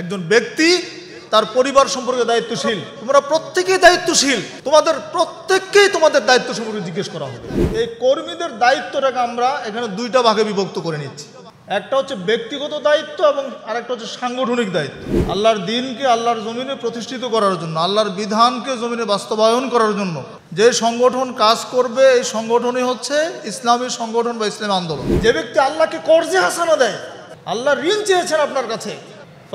একজন ব্যক্তি তার পরিবার সম্পর্কে দায়িত্বশীল তোমরা প্রত্যেকেই দায়িত্বশীল তোমাদের প্রত্যেককেই তোমাদের দায়িত্ব সম্পর্কে জিজ্ঞেস করা হবে এই কর্মীদের দায়িত্বটাকে আমরা এখানে দুইটা ভাগে বিভক্ত করে নিচ্ছি একটা হচ্ছে ব্যক্তিগত দায়িত্ব এবং আরেকটা হচ্ছে সাংগঠনিক দায়িত্ব আল্লাহর দিনকে আল্লাহর জমিনে প্রতিষ্ঠিত করার জন্য আল্লাহর বিধানকে জমিনে বাস্তবায়ন করার জন্য যে সংগঠন কাজ করবে এই সংগঠনই হচ্ছে ইসলামী সংগঠন বা ইসলামী আন্দোলন যে ব্যক্তি আল্লাহকে কর্জে হাসানো দেয় আল্লাহ ঋণ চেয়েছেন আপনার কাছে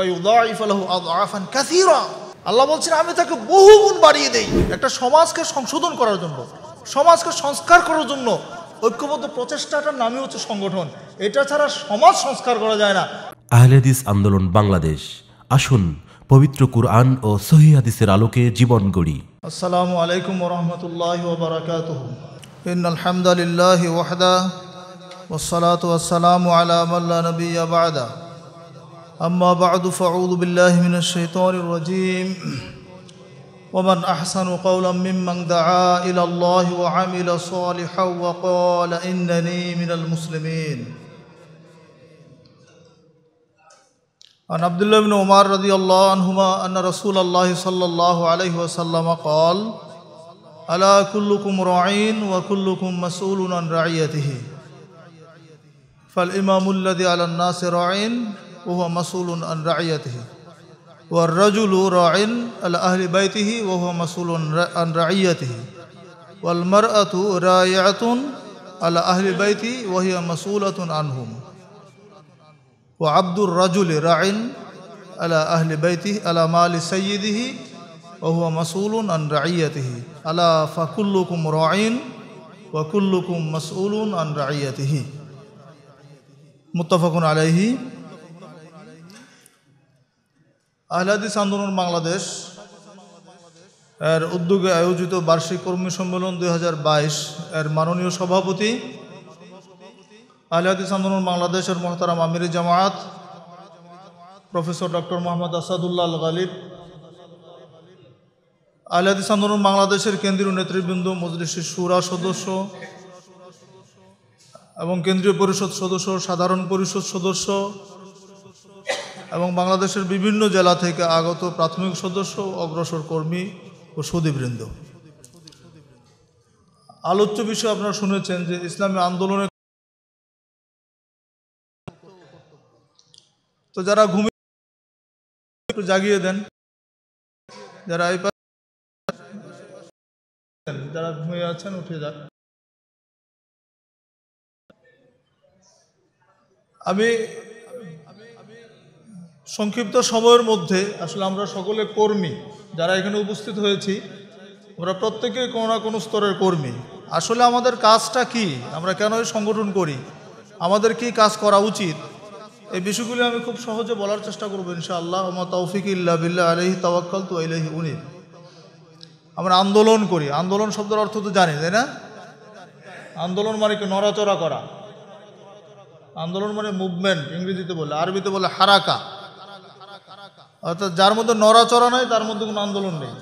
আল্লাহ বলছেন আমি তাকে বহুগুণ বাড়িয়ে দেই একটা সমাজকে সংশোধন করার জন্য সমাজকে সংস্কার করার জন্য ঐক্যবদ্ধ প্রচেষ্টাটার নামই হচ্ছে সংগঠন এটা ছাড়া সমাজ সংস্কার করা যায় না আহলেদিস আন্দোলন বাংলাদেশ আসুন পবিত্র কুরআন ও সহি হাদিসের আলোকে জীবন গড়ি আসসালামু আলাইকুম রহমতুল্লাহ বারাকাত ইন আলহামদুলিল্লাহ ওয়াহদা والصلاة والسلام على من لا نبي أما بعد فأعوذ بالله من الشيطان الرجيم ومن أحسن قولا ممن دعا إلى الله وعمل صالحا وقال إنني من المسلمين عن عبد الله بن عمر رضي الله عنهما أن رسول الله صلى الله عليه وسلم قال ألا كلكم راعين وكلكم مسؤول عن رعيته فالإمام الذي على الناس راعين وهو مسؤول عن رعيته والرجل راع على أهل بيته وهو مسؤول عن رعيته والمرأة رايعة على أهل بيته وهي مسؤولة عنهم وعبد الرجل راع على أهل بيته على مال سيده وهو مسؤول عن رعيته ألا فكلكم راع وكلكم مسؤول عن رعيته متفق عليه আহলাদিস আন্দোলন বাংলাদেশ এর উদ্যোগে আয়োজিত বার্ষিক কর্মী সম্মেলন দুই এর মাননীয় সভাপতি আহলাদিস আন্দোলন বাংলাদেশের মহতারাম আমির জামায়াত প্রফেসর ডক্টর মোহাম্মদ আসাদুল্লাহ গালিব আহলাদিস আন্দোলন বাংলাদেশের কেন্দ্রীয় নেতৃবৃন্দ মজলিসের সুরা সদস্য এবং কেন্দ্রীয় পরিষদ সদস্য সাধারণ পরিষদ সদস্য এবং বাংলাদেশের বিভিন্ন জেলা থেকে আগত প্রাথমিক সদস্য অগ্রসর কর্মী ও সুদীবৃন্দ আলোচ্য বিষয় আপনারা শুনেছেন যে ইসলামী আন্দোলনে তো যারা ঘুমিয়ে একটু জাগিয়ে দেন যারা এই যারা ঘুমিয়ে আছেন উঠে যান আমি সংক্ষিপ্ত সময়ের মধ্যে আসলে আমরা সকলে কর্মী যারা এখানে উপস্থিত হয়েছি আমরা প্রত্যেকেই কোনো না কোনো স্তরের কর্মী আসলে আমাদের কাজটা কি আমরা কেন সংগঠন করি আমাদের কি কাজ করা উচিত এই বিষয়গুলি আমি খুব সহজে বলার চেষ্টা করবো ইনশাআল্লাহ আমার তৌফিক ইল্লা বিল্লা আলহি তাওয়াক্কাল তু আলহি উনির আমরা আন্দোলন করি আন্দোলন শব্দের অর্থ তো জানি তাই না আন্দোলন মানে কি নড়াচড়া করা আন্দোলন মানে মুভমেন্ট ইংরেজিতে বলে আরবিতে বলে হারাকা অর্থাৎ যার মধ্যে নড়াচড়া নয় তার মধ্যে কোনো আন্দোলন নেই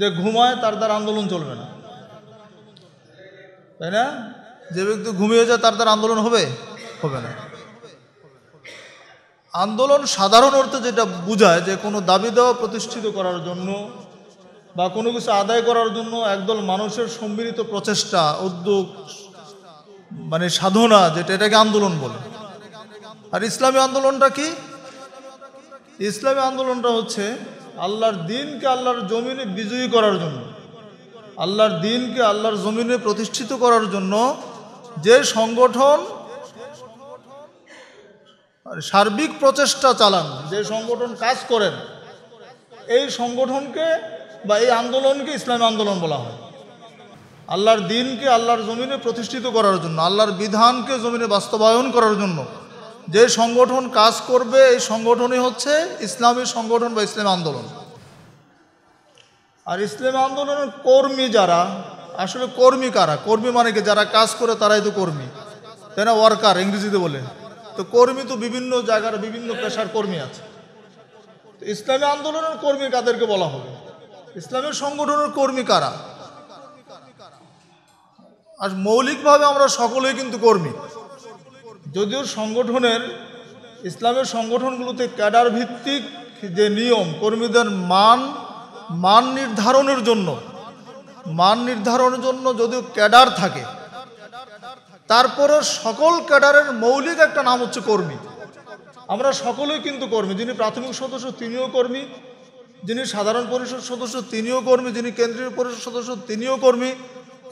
যে ঘুমায় তার দ্বারা আন্দোলন চলবে না তাই না যে ব্যক্তি ঘুমিয়ে যায় তার দ্বারা আন্দোলন হবে হবে না আন্দোলন সাধারণ অর্থে যেটা বোঝায় যে কোনো দাবি দেওয়া প্রতিষ্ঠিত করার জন্য বা কোনো কিছু আদায় করার জন্য একদল মানুষের সম্মিলিত প্রচেষ্টা উদ্যোগ মানে সাধনা যেটা এটাকে আন্দোলন বলে আর ইসলামী আন্দোলনটা কি ইসলামী আন্দোলনটা হচ্ছে আল্লাহর দিনকে আল্লাহর জমিনে বিজয়ী করার জন্য আল্লাহর দিনকে আল্লাহর জমিনে প্রতিষ্ঠিত করার জন্য যে সংগঠন সার্বিক প্রচেষ্টা চালান যে সংগঠন কাজ করেন এই সংগঠনকে বা এই আন্দোলনকে ইসলামী আন্দোলন বলা হয় আল্লাহর দিনকে আল্লাহর জমিনে প্রতিষ্ঠিত করার জন্য আল্লাহর বিধানকে জমিনে বাস্তবায়ন করার জন্য যে সংগঠন কাজ করবে এই সংগঠনই হচ্ছে ইসলামী সংগঠন বা ইসলাম আন্দোলন আর ইসলাম আন্দোলনের কর্মী যারা আসলে কর্মী কারা কর্মী মানে কি যারা কাজ করে তারাই তো কর্মী তাই না ওয়ার্কার ইংরেজিতে বলে তো কর্মী তো বিভিন্ন জায়গার বিভিন্ন পেশার কর্মী আছে তো ইসলামী আন্দোলনের কর্মী কাদেরকে বলা হবে ইসলামের সংগঠনের কর্মী কারা আর মৌলিকভাবে আমরা সকলেই কিন্তু কর্মী যদিও সংগঠনের ইসলামের সংগঠনগুলোতে ক্যাডার ভিত্তিক যে নিয়ম কর্মীদের মান মান নির্ধারণের জন্য মান নির্ধারণের জন্য যদিও ক্যাডার থাকে তারপরে সকল ক্যাডারের মৌলিক একটা নাম হচ্ছে কর্মী আমরা সকলেই কিন্তু কর্মী যিনি প্রাথমিক সদস্য তিনিও কর্মী যিনি সাধারণ পরিষদ সদস্য তিনিও কর্মী যিনি কেন্দ্রীয় পরিষদ সদস্য তিনিও কর্মী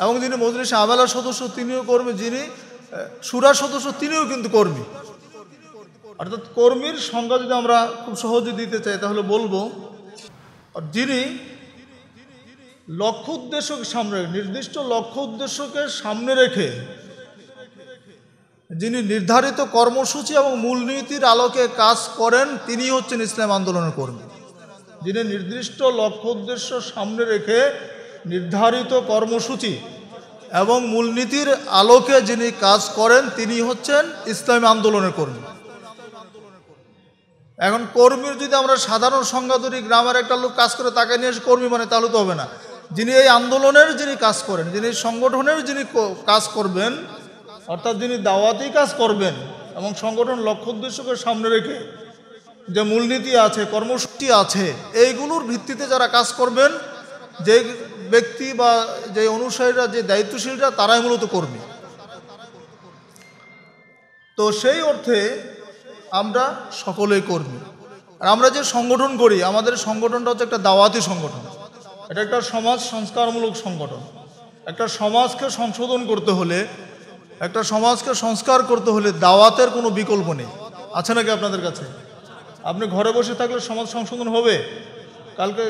এবং যিনি মজলিস আবেলার সদস্য তিনিও কর্মী যিনি সুরা সদস্য তিনিও কিন্তু কর্মী অর্থাৎ কর্মীর সংজ্ঞা যদি আমরা খুব সহজে দিতে চাই তাহলে বলবো যিনি লক্ষ্য উদ্দেশ্যকে সামনে নির্দিষ্ট লক্ষ্য উদ্দেশ্যকে সামনে রেখে যিনি নির্ধারিত কর্মসূচি এবং মূলনীতির আলোকে কাজ করেন তিনি হচ্ছেন ইসলাম আন্দোলনের কর্মী যিনি নির্দিষ্ট লক্ষ্য উদ্দেশ্য সামনে রেখে নির্ধারিত কর্মসূচি এবং মূলনীতির আলোকে যিনি কাজ করেন তিনি হচ্ছেন ইসলামী আন্দোলনের কর্মী এখন কর্মীর যদি আমরা সাধারণ সংজ্ঞা ধরি গ্রামের একটা লোক কাজ করে তাকে নিয়ে কর্মী মানে তাহলে তো হবে না যিনি এই আন্দোলনের যিনি কাজ করেন যিনি সংগঠনের যিনি কাজ করবেন অর্থাৎ যিনি দাওয়াতি কাজ করবেন এবং সংগঠন লক্ষ্য উদ্দেশ্যকে সামনে রেখে যে মূলনীতি আছে কর্মসূচি আছে এইগুলোর ভিত্তিতে যারা কাজ করবেন যে ব্যক্তি বা যে অনুসারীরা যে দায়িত্বশীলরা তারাই মূলত কর্মী তো সেই অর্থে আমরা সকলেই কর্মী আর আমরা যে সংগঠন করি আমাদের সংগঠনটা হচ্ছে একটা দাওয়াতি সংগঠন এটা একটা সমাজ সংস্কারমূলক সংগঠন একটা সমাজকে সংশোধন করতে হলে একটা সমাজকে সংস্কার করতে হলে দাওয়াতের কোনো বিকল্প নেই আছে নাকি আপনাদের কাছে আপনি ঘরে বসে থাকলে সমাজ সংশোধন হবে কালকে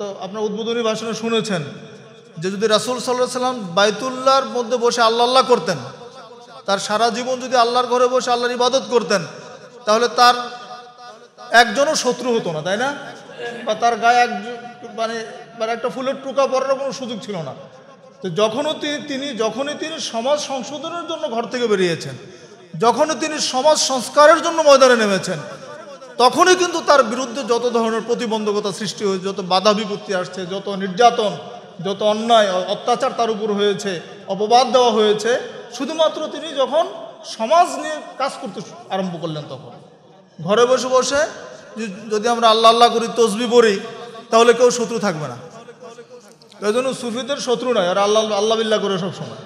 তো আপনার উদ্বোধনী ভাষণে শুনেছেন যে যদি রাসুল সাল্লাহ সাল্লাম বাইতুল্লাহর মধ্যে বসে আল্লাহ আল্লাহ করতেন তার সারা জীবন যদি আল্লাহর ঘরে বসে আল্লাহর ইবাদত করতেন তাহলে তার একজনও শত্রু হতো না তাই না বা তার গায়ে এক মানে মানে একটা ফুলের টুকা পড়ার কোনো সুযোগ ছিল না তো যখনও তিনি যখনই তিনি সমাজ সংশোধনের জন্য ঘর থেকে বেরিয়েছেন যখনই তিনি সমাজ সংস্কারের জন্য ময়দানে নেমেছেন তখনই কিন্তু তার বিরুদ্ধে যত ধরনের প্রতিবন্ধকতা সৃষ্টি হয়েছে যত বাধা বিপত্তি আসছে যত নির্যাতন যত অন্যায় অত্যাচার তার উপর হয়েছে অপবাদ দেওয়া হয়েছে শুধুমাত্র তিনি যখন সমাজ নিয়ে কাজ করতে আরম্ভ করলেন তখন ঘরে বসে বসে যদি আমরা আল্লাহ আল্লাহ করি তসবি পড়ি তাহলে কেউ শত্রু থাকবে না এই জন্য সুফিদের শত্রু নয় আর আল্লাহ আল্লাহ বিল্লা করে সবসময়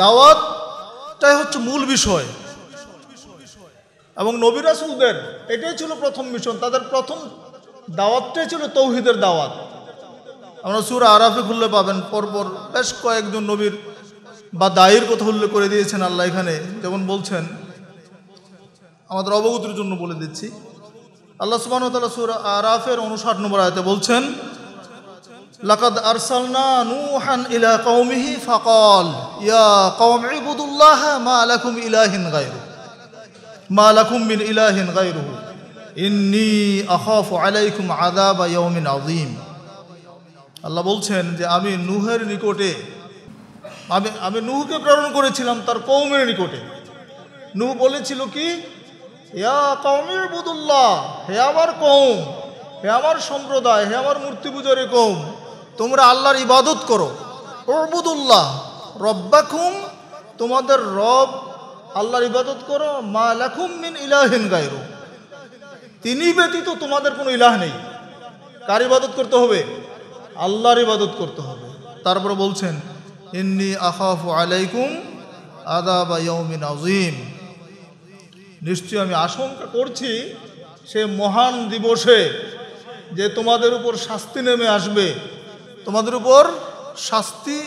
দাওয়াতটাই হচ্ছে মূল বিষয় এবং নবিরাসুলদের এটাই ছিল প্রথম মিশন তাদের প্রথম দাওয়াতটাই ছিল তৌহিদের দাওয়াত আমরা সুর আরাফে খুললে পাবেন পরপর বেশ কয়েকজন নবীর বা দায়ের কথা উল্লেখ করে দিয়েছেন আল্লাহ এখানে যেমন বলছেন আমাদের অবগতির জন্য বলে দিচ্ছি আল্লাহ সুবাহ তাল্লাহ সুর আরাফের অনুষাট নম্বর আয়তে বলছেন লাকাদ আরসালনা নুহান ইলা কওমিহি ফাকাল ইয়া কওমি ইবুদুল্লাহ মা আলাইকুম ইলাহিন গায়রু মা লাকুম মিন ইলাহিন গাইরুহু ইন্নি আখাফু আলাইকুম আযাবা ইয়াউমিন আযীম আল্লাহ বলছেন যে আমি নুহের নিকটে আমি আমি নূহকে প্রেরণ করেছিলাম তার কৌমের নিকটে নূহ বলেছিল কি ইয়া কওমি বুদুল্লাহ হে আমার কৌম হে আমার সম্প্রদায় হে আমার মূর্তি পূজারে কওম তোমরা আল্লাহর ইবাদত করো ওবুদুল্লাহ রব্বাকুম তোমাদের রব আল্লাহর ইবাদত করো মা লাখুম মিন ইলাহিন গায়রু তিনি ব্যতীত তোমাদের কোনো ইলাহ নেই কার ইবাদত করতে হবে আল্লাহর ইবাদত করতে হবে তারপর বলছেন ইন্নি আখাফু আলাইকুম আদাবা ইয়ৌমিন আজিম নিশ্চয়ই আমি আশঙ্কা করছি সে মহান দিবসে যে তোমাদের উপর শাস্তি নেমে আসবে তোমাদের উপর শাস্তি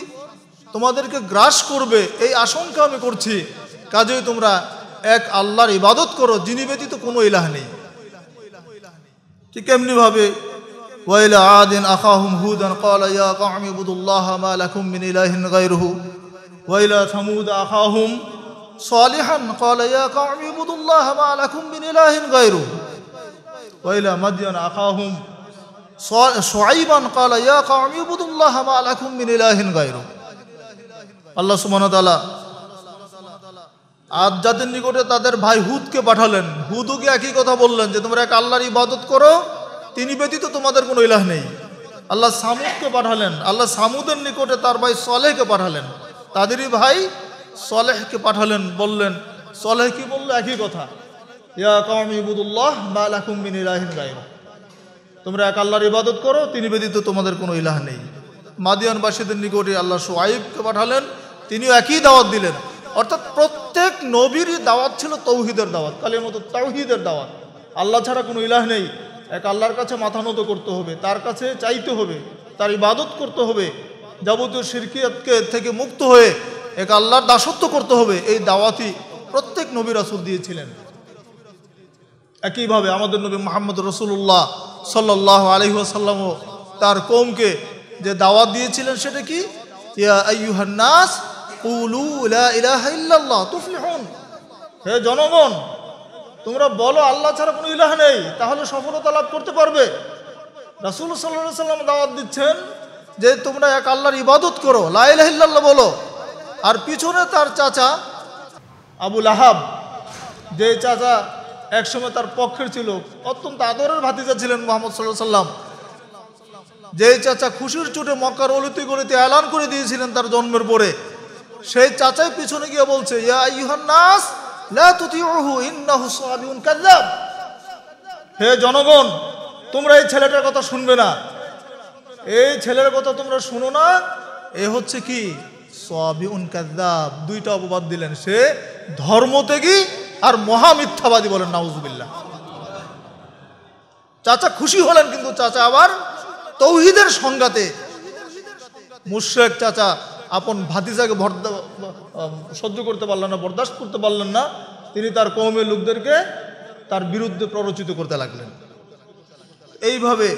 তোমাদেরকে গ্রাস করবে এই আশঙ্কা আমি করছি কাজেই তোমরা এক আল্লাহর ইবাদত করো যিনি ব্যতীত কোনো ইলাহ নেই ঠিক এমনি ভাবে ওয়াইলা আদিন আখাহুম হুদান ক্বালা ইয়া কওমি ইবুদুল্লাহ মা লাকুম মিন ইলাহিন গায়রুহু ওয়াইলা সামুদ আখাহুম সালিহান ক্বালা ইয়া কওমি ইবুদুল্লাহ মা লাকুম মিন ইলাহিন গায়রুহু ওয়াইলা মাদয়ান আখাহুম সোয়াইবান ক্বালা ইয়া কওমি ইবুদুল্লাহ মা লাকুম মিন ইলাহিন গায়রুহু আল্লাহ সুবহানাহু ওয়া তাআলা আদ জাতির নিকটে তাদের ভাই হুদকে পাঠালেন হুদুকে একই কথা বললেন যে তোমরা এক আল্লাহর ইবাদত করো তিনি ব্যতীত তোমাদের কোনো ইলাহ নেই আল্লাহ সামুদকে পাঠালেন আল্লাহ সামুদের নিকটে তার ভাই সলেহকে পাঠালেন তাদেরই ভাই সলেহকে পাঠালেন বললেন সলেহ কি বললো একই কথা তোমরা এক আল্লাহর ইবাদত করো তিনি ব্যতীত তোমাদের কোনো ইলাহ নেই মাদিয়ানবাসীদের নিকটে আল্লাহ সোয়াইবকে পাঠালেন তিনিও একই দাওয়াত দিলেন অর্থাৎ প্রত্যেক নবীরই দাওয়াত ছিল তৌহিদের দাওয়াত কালের মতো তৌহিদের দাওয়াত আল্লাহ ছাড়া কোনো ইলাহ নেই এক আল্লাহর কাছে মাথা নত করতে হবে তার কাছে চাইতে হবে তার ইবাদত করতে হবে যাবতীয় সিরকিয়াতকে থেকে মুক্ত হয়ে এক আল্লাহর দাসত্ব করতে হবে এই দাওয়াতই প্রত্যেক নবী রাসুল দিয়েছিলেন একইভাবে আমাদের নবী মোহাম্মদ রসুল্লাহ সাল্লাহ আলহিহাসাল্লামও তার কোমকে যে দাওয়াত দিয়েছিলেন সেটা কি ইয়া আইহান্নাস কুলু ইলাহা তুফলিহন হে জনগণ তোমরা বলো আল্লাহ ছাড়া কোনো ইলাহ নেই তাহলে সফলতা লাভ করতে পারবে রাসুল সাল্লাহ সাল্লাম দাওয়াত দিচ্ছেন যে তোমরা এক আল্লাহর ইবাদত করো লাইলাহিল্লাহ বলো আর পিছনে তার চাচা আবুল আহাব যে চাচা একসময় তার পক্ষের ছিল অত্যন্ত আদরের ভাতিজা ছিলেন মোহাম্মদ সাল্লাহ সাল্লাম যে চাচা খুশির চোটে মক্কার অলিতে গলিতে এলান করে দিয়েছিলেন তার জন্মের পরে সেই চাচাই পিছনে গিয়ে বলছে হে জনগণ তোমরা এই ছেলেটার কথা শুনবে না এই ছেলের কথা তোমরা শুনো না এ হচ্ছে কি দুইটা অপবাদ দিলেন সে ধর্মত্যাগী আর মহামিথ্যাবাদী বলেন নাউজবিল্লা চাচা খুশি হলেন কিন্তু চাচা আবার তৌহিদের সংজ্ঞাতে মুশ্রেক চাচা আপন ভাতিজাকে সহ্য করতে পারলেন না বরদাস্ত করতে পারলেন না তিনি তার কৌমের লোকদেরকে তার বিরুদ্ধে প্ররোচিত করতে লাগলেন এইভাবে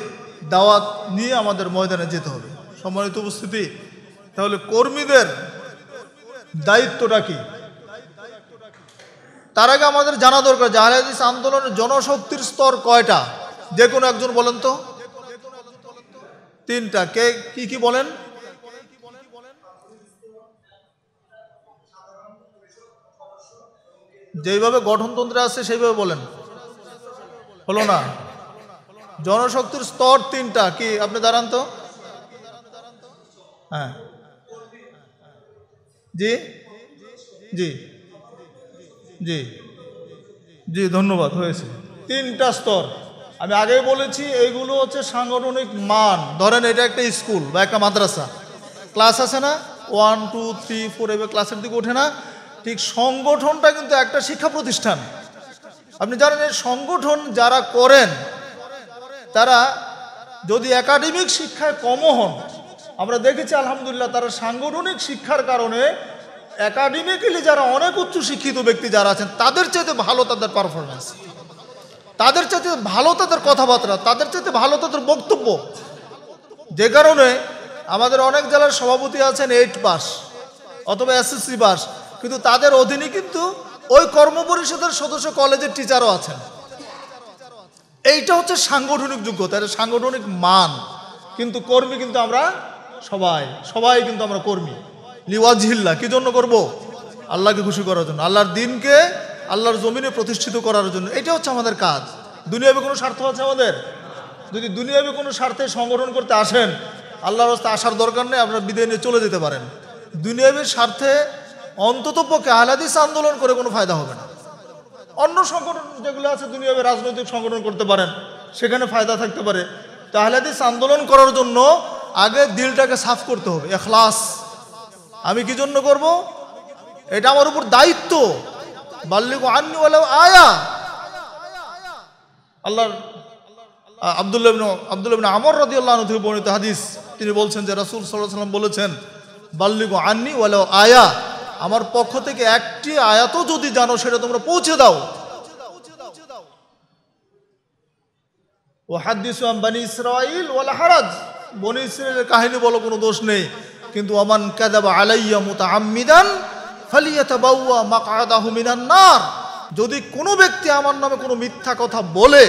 দাওয়াত নিয়ে আমাদের ময়দানে যেতে হবে সম্মানিত উপস্থিতি তাহলে কর্মীদের দায়িত্বটা কি তার আগে আমাদের জানা দরকার জাহাজ আন্দোলনের জনশক্তির স্তর কয়টা যে কোনো একজন বলেন তো তিনটা কে কি কি বলেন যেইভাবে গঠনতন্ত্রে আছে সেইভাবে বলেন হলো না জনশক্তির স্তর তিনটা কি আপনি দাঁড়ান তো হ্যাঁ জি জি জি জি ধন্যবাদ হয়েছে তিনটা স্তর আমি আগে বলেছি এইগুলো হচ্ছে সাংগঠনিক মান ধরেন এটা একটা স্কুল বা একটা মাদ্রাসা ক্লাস আছে না ওয়ান টু থ্রি ফোর এভাবে ক্লাসের দিকে ওঠে না ঠিক সংগঠনটা কিন্তু একটা শিক্ষা প্রতিষ্ঠান আপনি জানেন এই সংগঠন যারা করেন তারা যদি একাডেমিক শিক্ষায় কম হন আমরা দেখেছি আলহামদুলিল্লাহ তারা সাংগঠনিক শিক্ষার কারণে একাডেমিক্যালি যারা অনেক উচ্চ শিক্ষিত ব্যক্তি যারা আছেন তাদের চাইতে ভালো তাদের পারফরমেন্স তাদের চাইতে ভালো তাদের কথাবার্তা তাদের চাইতে ভালো তাদের বক্তব্য যে কারণে আমাদের অনেক জেলার সভাপতি আছেন এইট পাস অথবা এসএসসি পাস কিন্তু তাদের অধীনে কিন্তু ওই কর্ম পরিষদের সদস্য কলেজের টিচারও আছেন এইটা হচ্ছে সাংগঠনিক যোগ্যতা এটা সাংগঠনিক মান কিন্তু কর্মী কিন্তু আমরা সবাই সবাই কিন্তু আমরা কর্মী লিওয়াজিল্লা কি জন্য করব আল্লাহকে খুশি করার জন্য আল্লাহর দিনকে আল্লাহর জমিনে প্রতিষ্ঠিত করার জন্য এটা হচ্ছে আমাদের কাজ দুনিয়াবে কোনো স্বার্থ আছে আমাদের যদি দুনিয়াবে কোনো স্বার্থে সংগঠন করতে আসেন আল্লাহর আসতে আসার দরকার নেই আপনার বিদায় নিয়ে চলে যেতে পারেন দুনিয়াবে স্বার্থে অন্তত পক্ষে আহলাদিস আন্দোলন করে কোনো ফায়দা হবে না অন্য সংগঠন যেগুলো আছে দুনিয়াবে রাজনৈতিক সংগঠন করতে পারেন সেখানে ফায়দা থাকতে পারে তো আহলাদিস আন্দোলন করার জন্য আগে দিলটাকে সাফ করতে হবে এখলাস আমি কি জন্য করব এটা আমার উপর দায়িত্ব বাল্লিক আন্নি আয়া আল্লাহ আবদুল্লাহ আবদুল্লাহ আমর রদি আল্লাহ থেকে বর্ণিত হাদিস তিনি বলছেন যে রাসুল সাল্লাহ সাল্লাম বলেছেন বাল্লিক আন্নি ওয়ালাও আয়া আমার পক্ষ থেকে একটি আয়াত যদি জানো সেটা তোমরা পৌঁছে দাও ও কাহিনী বলো কোনো দোষ নেই কিন্তু আলাইয়া বাউয়া যদি কোনো ব্যক্তি আমার নামে কোনো মিথ্যা কথা বলে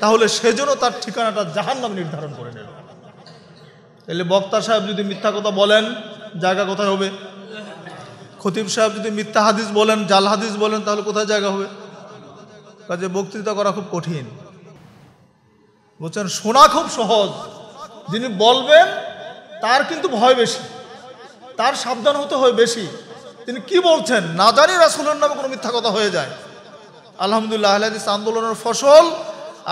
তাহলে সেজন্য তার ঠিকানাটা জাহান নাম নির্ধারণ করে নেবে তাহলে বক্তা সাহেব যদি মিথ্যা কথা বলেন জায়গা কোথায় হবে খতিব সাহেব যদি মিথ্যা হাদিস বলেন জাল হাদিস বলেন তাহলে কোথায় জায়গা হবে কাজে বক্তৃতা করা খুব কঠিন বলছেন শোনা খুব সহজ যিনি বলবেন তার কিন্তু ভয় বেশি তার সাবধান হতে হয় বেশি তিনি কি বলছেন না জানি রাসুলের নামে কোনো মিথ্যা কথা হয়ে যায় আলহামদুলিল্লাহ আহলাদিস আন্দোলনের ফসল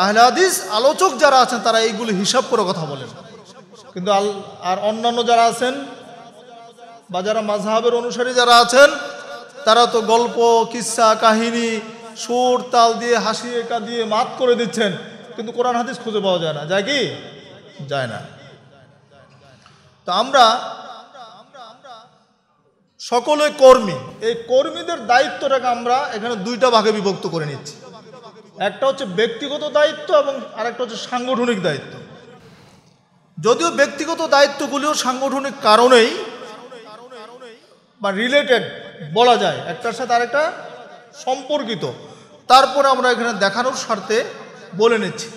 আহলাদিস আলোচক যারা আছেন তারা এইগুলি হিসাব করে কথা বলেন কিন্তু আর অন্যান্য যারা আছেন বা যারা মাঝহাবের অনুসারী যারা আছেন তারা তো গল্প কিসা কাহিনী সুর তাল দিয়ে হাসি একা দিয়ে মাত করে দিচ্ছেন কিন্তু কোরআন হাদিস খুঁজে পাওয়া যায় না যায় কি যায় না তো আমরা সকলে কর্মী এই কর্মীদের দায়িত্বটাকে আমরা এখানে দুইটা ভাগে বিভক্ত করে নিচ্ছি একটা হচ্ছে ব্যক্তিগত দায়িত্ব এবং আরেকটা হচ্ছে সাংগঠনিক দায়িত্ব যদিও ব্যক্তিগত দায়িত্বগুলিও সাংগঠনিক কারণেই বা রিলেটেড বলা যায় একটার সাথে আরেকটা সম্পর্কিত তারপরে আমরা এখানে দেখানোর স্বার্থে বলে নিচ্ছি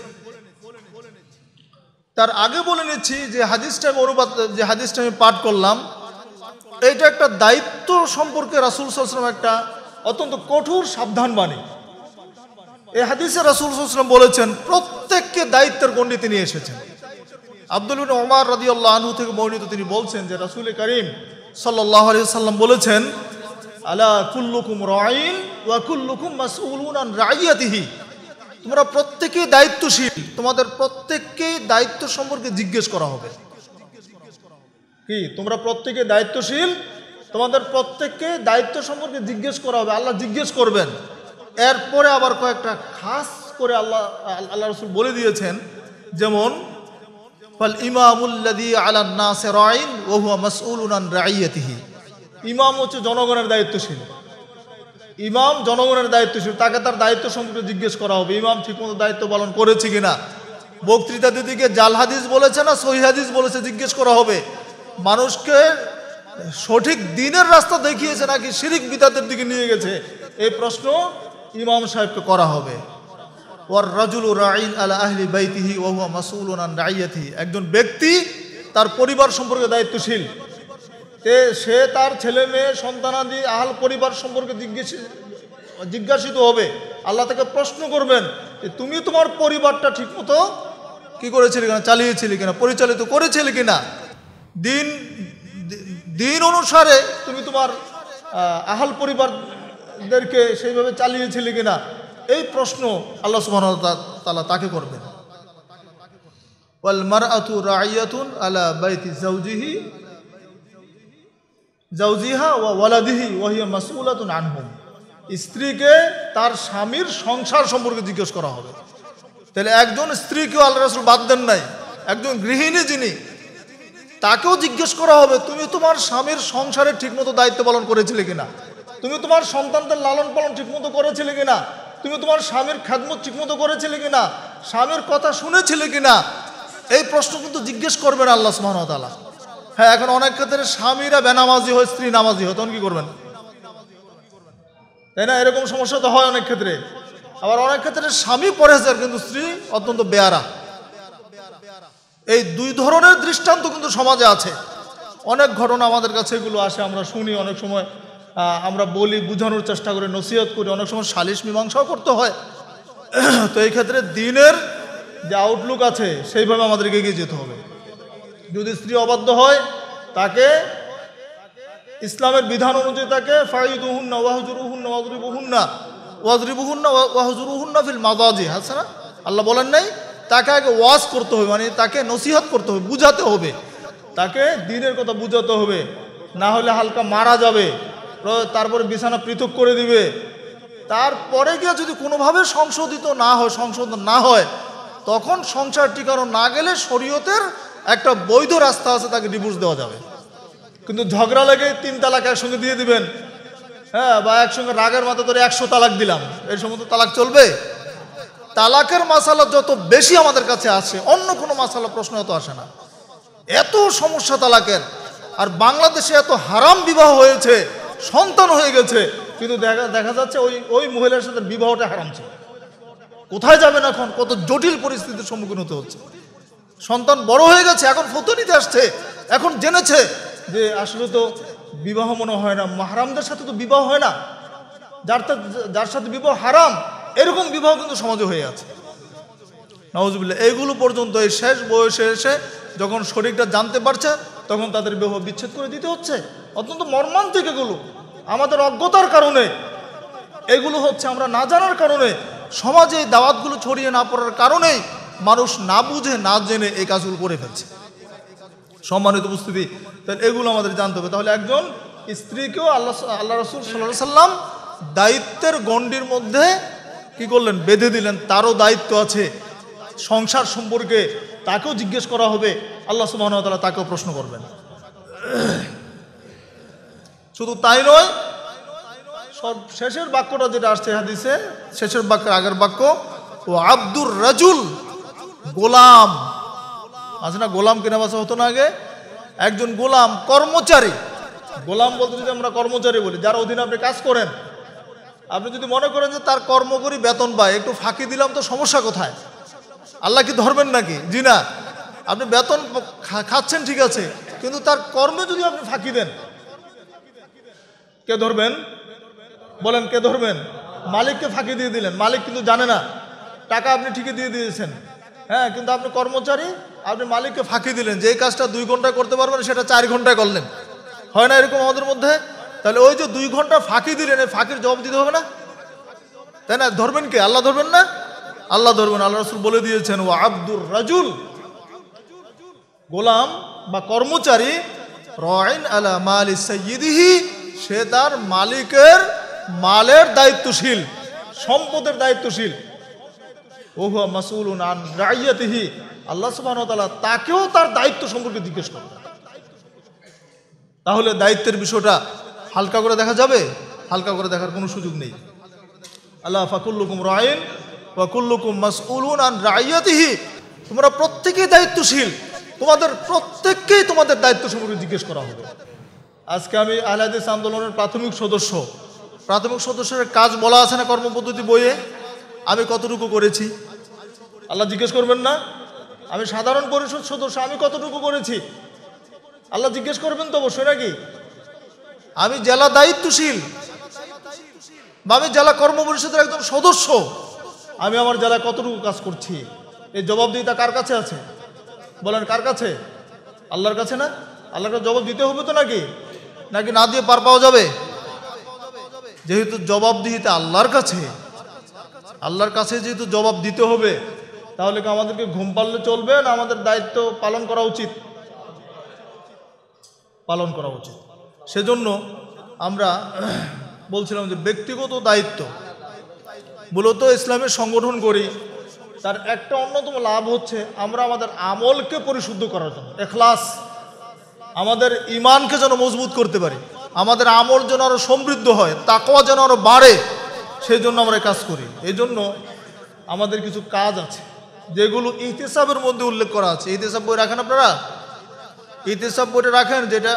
তার আগে বলে নিচ্ছি যে হাদিসটা আমি অনুবাদ যে হাদিসটা আমি পাঠ করলাম এটা একটা দায়িত্ব সম্পর্কে রাসুল সালাম একটা অত্যন্ত কঠোর সাবধান বাণী এই হাদিসে রাসুল সালাম বলেছেন প্রত্যেককে দায়িত্বের গণ্ডি তিনি এসেছেন আব্দুল ওমার রাদিউল্লাহ আনহু থেকে বর্ণিত তিনি বলছেন যে রাসুল করিম সাল্লাম বলেছেন আলা কুল্লুকুম রাইন ওয়া কুল্লুকুম মাসউলুন আন রাইয়াতিহি তোমরা প্রত্যেকেই দায়িত্বশীল তোমাদের প্রত্যেককেই দায়িত্ব সম্পর্কে জিজ্ঞেস করা হবে কি তোমরা প্রত্যেকে দায়িত্বশীল তোমাদের প্রত্যেককে দায়িত্ব সম্পর্কে জিজ্ঞেস করা হবে আল্লাহ জিজ্ঞেস করবেন এরপরে আবার কয়েকটা খাস করে আল্লাহ আল্লাহ রসুল বলে দিয়েছেন যেমন ফল ইমামুল্লাদি আলান নাসের আইন ওহুয়া মাসউল উনান রাইয়াতিহি ইমাম হচ্ছে জনগণের দায়িত্বশীল ইমাম জনগণের দায়িত্বশীল তাকে তার দায়িত্ব সম্পর্কে জিজ্ঞেস করা হবে ইমাম ঠিকমতো দায়িত্ব পালন করেছে কিনা বক্তৃতা দিদিকে জাল হাদিস বলেছে না সহি বলেছে জিজ্ঞেস করা হবে মানুষকে সঠিক দিনের রাস্তা দেখিয়েছে নাকি শিরিক বিতাদের দিকে নিয়ে গেছে এই প্রশ্ন ইমাম সাহেবকে করা হবে ওয়ার রাজুল রাইন আলা আহলি বাইতিহি ওহুয়া মাসুল রাইয়াতিহি একজন ব্যক্তি তার পরিবার সম্পর্কে দায়িত্বশীল তে সে তার ছেলে মেয়ে সন্তানাদি আহাল পরিবার সম্পর্কে জিজ্ঞেস জিজ্ঞাসিত হবে আল্লাহ তাকে প্রশ্ন করবেন যে তুমি তোমার পরিবারটা ঠিকমতো কি করেছিলে কিনা চালিয়েছিলে কিনা পরিচালিত করেছিলে কিনা দিন দিন অনুসারে তুমি তোমার আহাল পরিবারদেরকে সেইভাবে চালিয়েছিলে কিনা এই প্রশ্ন আল্লাহ সুবাহ তালা তাকে করবেন আলা বাইতি জাউজিহি ওয়ালাদিহি স্ত্রীকে তার স্বামীর সংসার সম্পর্কে জিজ্ঞেস করা হবে তাহলে একজন কেউ আল্লাহ বাদ দেন নাই একজন গৃহিণী যিনি তাকেও জিজ্ঞেস করা হবে তুমি তোমার স্বামীর সংসারে ঠিকমতো দায়িত্ব পালন করেছিলে কিনা তুমি তোমার সন্তানদের লালন পালন ঠিকমতো করেছিলে কিনা তুমি তোমার স্বামীর খ্যাদমত ঠিকমতো করেছিলে কিনা স্বামীর কথা শুনেছিলে কিনা এই প্রশ্ন কিন্তু জিজ্ঞেস করবেন আল্লাহ সুহানতালা হ্যাঁ এখন অনেক ক্ষেত্রে স্বামীরা বেনামাজি হয় স্ত্রী নামাজি হয় তখন কি করবেন তাই না এরকম সমস্যা তো হয় অনেক ক্ষেত্রে আবার অনেক ক্ষেত্রে স্বামী যার কিন্তু স্ত্রী অত্যন্ত বেয়ারা এই দুই ধরনের দৃষ্টান্ত কিন্তু সমাজে আছে অনেক ঘটনা আমাদের কাছে এগুলো আসে আমরা শুনি অনেক সময় আমরা বলি বুঝানোর চেষ্টা করি নসিহত করি অনেক সময় সালিশ মীমাংসাও করতে হয় তো এই ক্ষেত্রে দিনের যে আউটলুক আছে সেইভাবে আমাদেরকে এগিয়ে যেতে হবে যদি স্ত্রী অবাধ্য হয় তাকে ইসলামের বিধান অনুযায়ী তাকে ফাইদুহুন্না ওয়াহজুরুহুন্না ওয়াজরিবুহুন্না ওয়াজরিবুহুন্না না ফিল মাদাজি আছে না আল্লাহ বলেন নাই তাকে আগে ওয়াজ করতে হবে মানে তাকে নসিহত করতে হবে বুঝাতে হবে তাকে দিনের কথা বুঝাতে হবে না হলে হালকা মারা যাবে তারপরে বিছানা পৃথক করে দিবে তারপরে গিয়ে যদি কোনোভাবে সংশোধিত না হয় সংশোধন না হয় তখন সংসার টিকানো না গেলে শরীয়তের একটা বৈধ রাস্তা আছে তাকে ডিভোর্স দেওয়া যাবে কিন্তু ঝগড়া লেগে তিন তালাক একসঙ্গে দিয়ে দিবেন হ্যাঁ বা একসঙ্গে রাগের মাথা ধরে একশো তালাক দিলাম এই সমস্ত তালাক চলবে তালাকের মাসালা যত বেশি আমাদের কাছে আসে অন্য কোনো মাসালা প্রশ্ন এত আসে না এত সমস্যা তালাকের আর বাংলাদেশে এত হারাম বিবাহ হয়েছে সন্তান হয়ে গেছে কিন্তু দেখা দেখা যাচ্ছে ওই ওই মহিলার সাথে বিবাহটা হারাম ছিল কোথায় যাবেন এখন কত জটিল পরিস্থিতির সম্মুখীন হতে হচ্ছে সন্তান বড় হয়ে গেছে এখন ফতো নিতে আসছে এখন জেনেছে যে আসলে তো বিবাহ মনে হয় না মাহারামদের সাথে তো বিবাহ হয় না যার যার সাথে বিবাহ হারাম এরকম বিবাহ কিন্তু সমাজে হয়ে আছে নওয়াজবিল্লা এইগুলো পর্যন্ত এই শেষ বয়সে এসে যখন শরীরটা জানতে পারছে তখন তাদের বিবাহ বিচ্ছেদ করে দিতে হচ্ছে অত্যন্ত মর্মান্তিক এগুলো আমাদের অজ্ঞতার কারণে এগুলো হচ্ছে আমরা না জানার কারণে সমাজে দাওয়াতগুলো ছড়িয়ে না পড়ার কারণেই মানুষ না বুঝে না জেনে এই কাজগুলো করে ফেলছে সম্মানিত উপস্থিতি তাহলে এগুলো আমাদের জানতে হবে তাহলে একজন স্ত্রীকেও আল্লাহ আল্লাহ রসুল সাল্লাহ সাল্লাম দায়িত্বের গণ্ডির মধ্যে কি করলেন বেঁধে দিলেন তারও দায়িত্ব আছে সংসার সম্পর্কে তাকেও জিজ্ঞেস করা হবে আল্লাহ সুবাহতালা তাকেও প্রশ্ন করবেন শুধু তাই নয় সব শেষের বাক্যটা যেটা আসছে হাদিসে শেষের বাক্যের আগের বাক্য ও আব্দুর রাজুল গোলাম আছে না গোলাম কেনা বাসা হতো না আগে একজন গোলাম কর্মচারী গোলাম বলতে যদি আমরা কর্মচারী বলি যার অধীনে আপনি কাজ করেন আপনি যদি মনে করেন যে তার কর্ম করি বেতন পায় একটু ফাঁকি দিলাম তো সমস্যা কোথায় আল্লাহ কি ধরবেন নাকি জি না আপনি বেতন খাচ্ছেন ঠিক আছে কিন্তু তার কর্মে যদি আপনি ফাঁকি দেন কে ধরবেন বলেন কে ধরবেন মালিককে ফাঁকি দিয়ে দিলেন মালিক কিন্তু জানে না টাকা আপনি ঠিকই দিয়ে দিয়েছেন হ্যাঁ কিন্তু আপনি কর্মচারী আপনি মালিককে ফাঁকি দিলেন যে কাজটা দুই ঘন্টায় করতে পারবেন সেটা চার ঘন্টায় করলেন হয় না এরকম আমাদের মধ্যে তাহলে ওই যে দুই ঘন্টা ফাঁকি দিলেন এই ফাঁকির জবাব দিতে হবে না তাই না ধরবেন কে আল্লাহ ধরবেন না আল্লাহ ধরবেন আল্লাহ রসুল বলে দিয়েছেন ও আব্দুর রাজুল গোলাম বা কর্মচারী রয়েন আলা মালি সৈয়দিহি সে তার মালিকের মালের দায়িত্বশীল সম্পদের দায়িত্বশীল ওহ মাসুল রাইয়াতিহি আল্লাহ সুবাহ তাকেও তার দায়িত্ব সম্পর্কে জিজ্ঞেস করবে তাহলে দায়িত্বের বিষয়টা হালকা করে দেখা যাবে হালকা করে দেখার কোনো সুযোগ নেই আল্লাহ ফাকুল্লুকুম রায়ন ফাকুল্লুকুম মাসুল আন রাইয়াতিহি তোমরা প্রত্যেকেই দায়িত্বশীল তোমাদের প্রত্যেককেই তোমাদের দায়িত্ব সম্পর্কে জিজ্ঞেস করা হবে আজকে আমি আহলাদিস আন্দোলনের প্রাথমিক সদস্য প্রাথমিক সদস্যের কাজ বলা আছে না কর্মপদ্ধতি বইয়ে আমি কতটুকু করেছি আল্লাহ জিজ্ঞেস করবেন না আমি সাধারণ পরিষদ সদস্য আমি কতটুকু করেছি আল্লাহ জিজ্ঞেস করবেন তো অবশ্যই নাকি আমি জেলা দায়িত্বশীল বা আমি জেলা কর্ম পরিষদের একজন সদস্য আমি আমার জেলায় কতটুকু কাজ করছি এই জবাব তা কার কাছে আছে বলেন কার কাছে আল্লাহর কাছে না আল্লাহর জবাব দিতে হবে তো নাকি নাকি না দিয়ে পার পাওয়া যাবে যেহেতু জবাবদিহিতে আল্লাহর কাছে আল্লাহর কাছে যেহেতু জবাব দিতে হবে তাহলে কি আমাদেরকে ঘুম পাললে চলবে না আমাদের দায়িত্ব পালন করা উচিত পালন করা উচিত সেজন্য আমরা বলছিলাম যে ব্যক্তিগত দায়িত্ব মূলত ইসলামের সংগঠন করি তার একটা অন্যতম লাভ হচ্ছে আমরা আমাদের আমলকে পরিশুদ্ধ করার জন্য এখলাস আমাদের ইমানকে যেন মজবুত করতে পারি আমাদের আমল যেন আরও সমৃদ্ধ হয় তাকওয়া যেন আরও বাড়ে সেই জন্য আমরা কাজ করি এই জন্য আমাদের কিছু কাজ আছে যেগুলো ইহতেসাবের মধ্যে উল্লেখ করা আছে ইহতেসাব বই রাখেন আপনারা ইহতেসাব বইটা রাখেন যেটা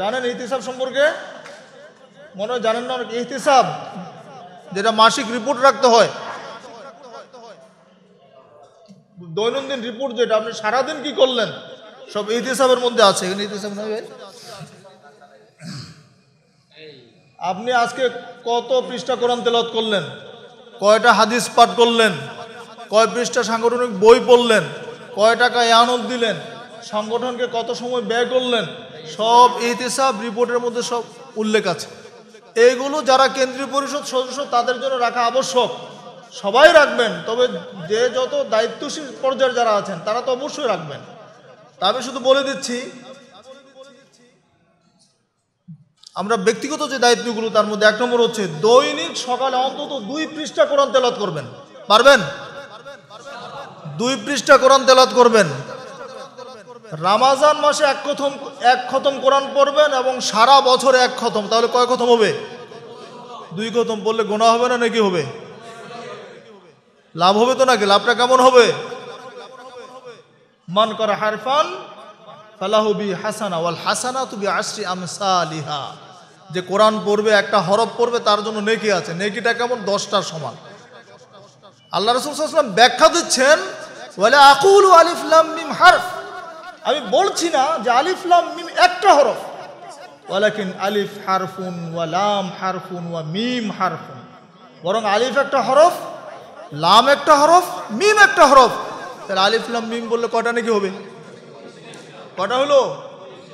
জানেন ইহতেসাব সম্পর্কে মনে হয় জানেন না অনেক ইহতেসাব যেটা মাসিক রিপোর্ট রাখতে হয় দৈনন্দিন রিপোর্ট যেটা আপনি সারাদিন কি করলেন সব ইতিসাবের মধ্যে আছে এখানে আপনি আজকে কত পৃষ্ঠা কোরআন তেলত করলেন কয়টা হাদিস পাঠ করলেন কয় পৃষ্ঠা সাংগঠনিক বই পড়লেন কয় টাকা ইয়ানত দিলেন সংগঠনকে কত সময় ব্যয় করলেন সব ইতিসাব রিপোর্টের মধ্যে সব উল্লেখ আছে এইগুলো যারা কেন্দ্রীয় পরিষদ সদস্য তাদের জন্য রাখা আবশ্যক সবাই রাখবেন তবে যে যত দায়িত্বশীল পর্যায়ে যারা আছেন তারা তো অবশ্যই রাখবেন তবে আমি শুধু বলে দিচ্ছি আমরা ব্যক্তিগত যে দায়িত্বগুলো তার মধ্যে এক নম্বর হচ্ছে দৈনিক সকালে অন্তত দুই পৃষ্ঠা কোরআন তেলাত করবেন পারবেন দুই পৃষ্ঠা কোরআন তেলাত করবেন রামাজান মাসে এক খতম এক খতম কোরআন পড়বেন এবং সারা বছরে এক খতম তাহলে কয় খতম হবে দুই খতম বললে গোনা হবে না নাকি হবে লাভ হবে তো নাকি লাভটা কেমন হবে মন করা হারফান ফালাহুবি হাসানা ওয়াল হাসানা তুবি আশ্রী আমসালিহা যে কোরআন পড়বে একটা হরফ পড়বে তার জন্য নেকি আছে নেকিটা কেমন দশটার সমান আল্লাহ রসুলাম ব্যাখ্যা দিচ্ছেন বলে আকুল আলিফলাম মিম হারফ আমি বলছি না যে আলিফলাম মিম একটা হরফ ওয়ালাকিন আলিফ হারফুন ওয়া লাম হারফুন ওয়া মিম হারফুন বরং আলিফ একটা হরফ লাম একটা হরফ মিম একটা হরফ তাহলে আলিফলাম মিম বললে কটা নাকি হবে কটা হলো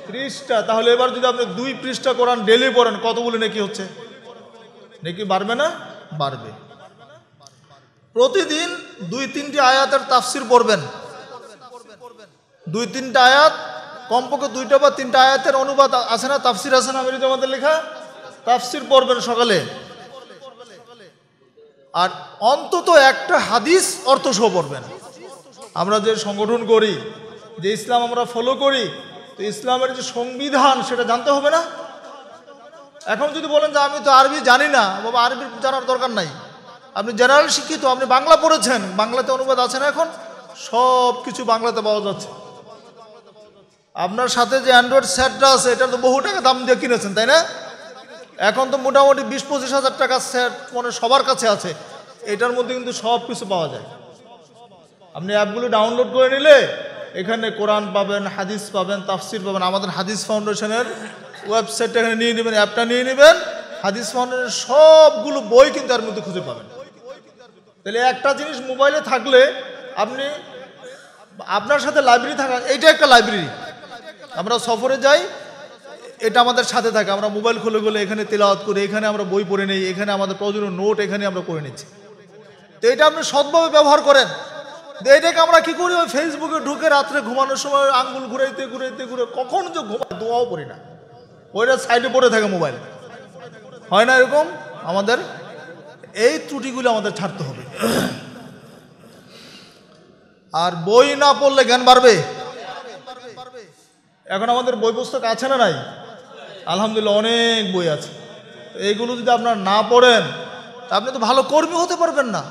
ত্রিশটা তাহলে এবার যদি আপনি দুই পৃষ্ঠা কোরআন ডেলি পড়েন বলে নাকি হচ্ছে নাকি বাড়বে না বাড়বে প্রতিদিন দুই তিনটি আয়াতের তাফসির পড়বেন দুই তিনটা আয়াত কমপক্ষে দুইটা বা তিনটা আয়াতের অনুবাদ আছে না তাফসির আছে না আমি আমাদের লেখা তাফসির পড়বেন সকালে আর অন্তত একটা হাদিস অর্থ সহ পড়বেন আমরা যে সংগঠন করি যে ইসলাম আমরা ফলো করি তো ইসলামের যে সংবিধান সেটা জানতে হবে না এখন যদি বলেন যে আমি তো আরবি জানি না বাবা আরবি জানার দরকার নাই আপনি জেনারেল শিক্ষিত আপনি বাংলা পড়েছেন বাংলাতে অনুবাদ আছে না এখন সব কিছু বাংলাতে পাওয়া যাচ্ছে আপনার সাথে যে অ্যান্ড্রয়েড সেটটা আছে এটা তো বহু টাকা দাম দিয়ে কিনেছেন তাই না এখন তো মোটামুটি বিশ পঁচিশ হাজার টাকার সেট মানে সবার কাছে আছে এটার মধ্যে কিন্তু সব কিছু পাওয়া যায় আপনি অ্যাপগুলো ডাউনলোড করে নিলে এখানে কোরআন পাবেন হাদিস পাবেন তাফসির পাবেন আমাদের হাদিস ফাউন্ডেশনের ওয়েবসাইটটা এখানে নিয়ে নেবেন অ্যাপটা নিয়ে নেবেন হাদিস ফাউন্ডেশনের সবগুলো বই কিন্তু তার মধ্যে খুঁজে পাবেন তাহলে একটা জিনিস মোবাইলে থাকলে আপনি আপনার সাথে লাইব্রেরি থাকা এইটা একটা লাইব্রেরি আমরা সফরে যাই এটা আমাদের সাথে থাকে আমরা মোবাইল খুলে গেলে এখানে তেলাওয়াত করি এখানে আমরা বই পড়ে নিই এখানে আমাদের প্রয়োজনীয় নোট এখানে আমরা করে নিচ্ছি তো এটা আপনি সৎভাবে ব্যবহার করেন এটাকে আমরা কি করি ওই ফেসবুকে ঢুকে রাত্রে ঘুমানোর সময় আঙ্গুল ঘুরাইতে ঘুরাইতে ঘুরে কখন যে ঘুমা দোয়াও পড়ি না ওইটা সাইডে পড়ে থাকে মোবাইল হয় না এরকম আমাদের এই ত্রুটিগুলো আমাদের ছাড়তে হবে আর বই না পড়লে জ্ঞান বাড়বে এখন আমাদের বই পুস্তক আছে না নাই আলহামদুলিল্লাহ অনেক বই আছে এইগুলো যদি আপনার না পড়েন আপনি তো ভালো কর্মী হতে পারবেন না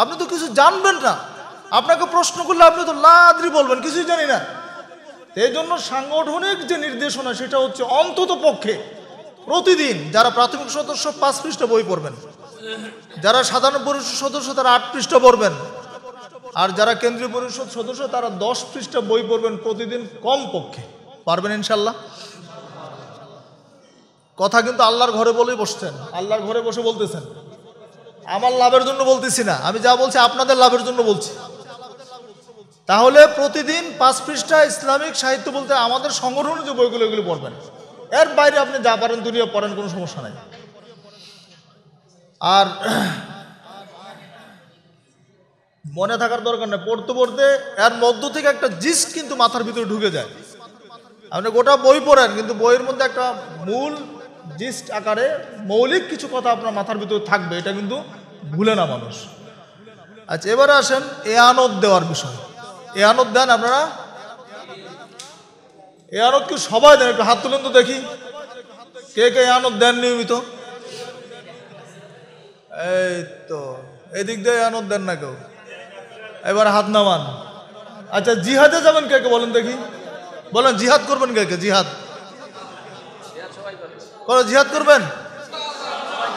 আপনি তো কিছু জানবেন না আপনাকে প্রশ্ন করলে আপনি তো লাদ্রি বলবেন কিছুই জানি না এই জন্য সাংগঠনিক যে নির্দেশনা সেটা হচ্ছে অন্তত পক্ষে প্রতিদিন যারা প্রাথমিক সদস্য পাঁচ পৃষ্ঠা বই পড়বেন যারা সাধারণ পরিষদ সদস্য তারা আট পৃষ্ঠা পড়বেন আর যারা কেন্দ্রীয় পরিষদ সদস্য তারা দশ পৃষ্ঠা বই পড়বেন প্রতিদিন কম পক্ষে পারবেন ইনশাল্লাহ কথা কিন্তু আল্লাহর ঘরে বলেই বসছেন আল্লাহর ঘরে বসে বলতেছেন আমার লাভের জন্য বলতেছি না আমি যা বলছি আপনাদের লাভের জন্য বলছি তাহলে প্রতিদিন পাঁচ পৃষ্ঠা ইসলামিক সাহিত্য বলতে আমাদের সংগঠনের যে বইগুলো এগুলো পড়বেন এর বাইরে আপনি যা পারেন দুনিয়া পড়েন কোনো সমস্যা নাই আর মনে থাকার দরকার নেই পড়তে পড়তে এর মধ্য থেকে একটা জিস্ট কিন্তু মাথার ভিতরে ঢুকে যায় আপনি গোটা বই পড়েন কিন্তু বইয়ের মধ্যে একটা মূল জিস্ট আকারে মৌলিক কিছু কথা আপনার মাথার ভিতরে থাকবে এটা কিন্তু ভুলে না মানুষ আচ্ছা এবারে আসেন এ আনদ দেওয়ার বিষয় এহানত দেন আপনারা এহানত কি সবাই দেন একটু হাত তুলেন তো দেখি কে কে এহানত দেন নিয়মিত এই তো এদিক দিয়ে এহানত দেন না কেউ এবার হাত নামান আচ্ছা জিহাদে যাবেন কে কে বলেন দেখি বলেন জিহাদ করবেন কে কে জিহাদ জিহাদ করবেন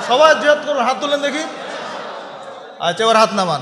সবাই জিহাদ করবেন হাত তুলেন দেখি আচ্ছা এবার হাত নামান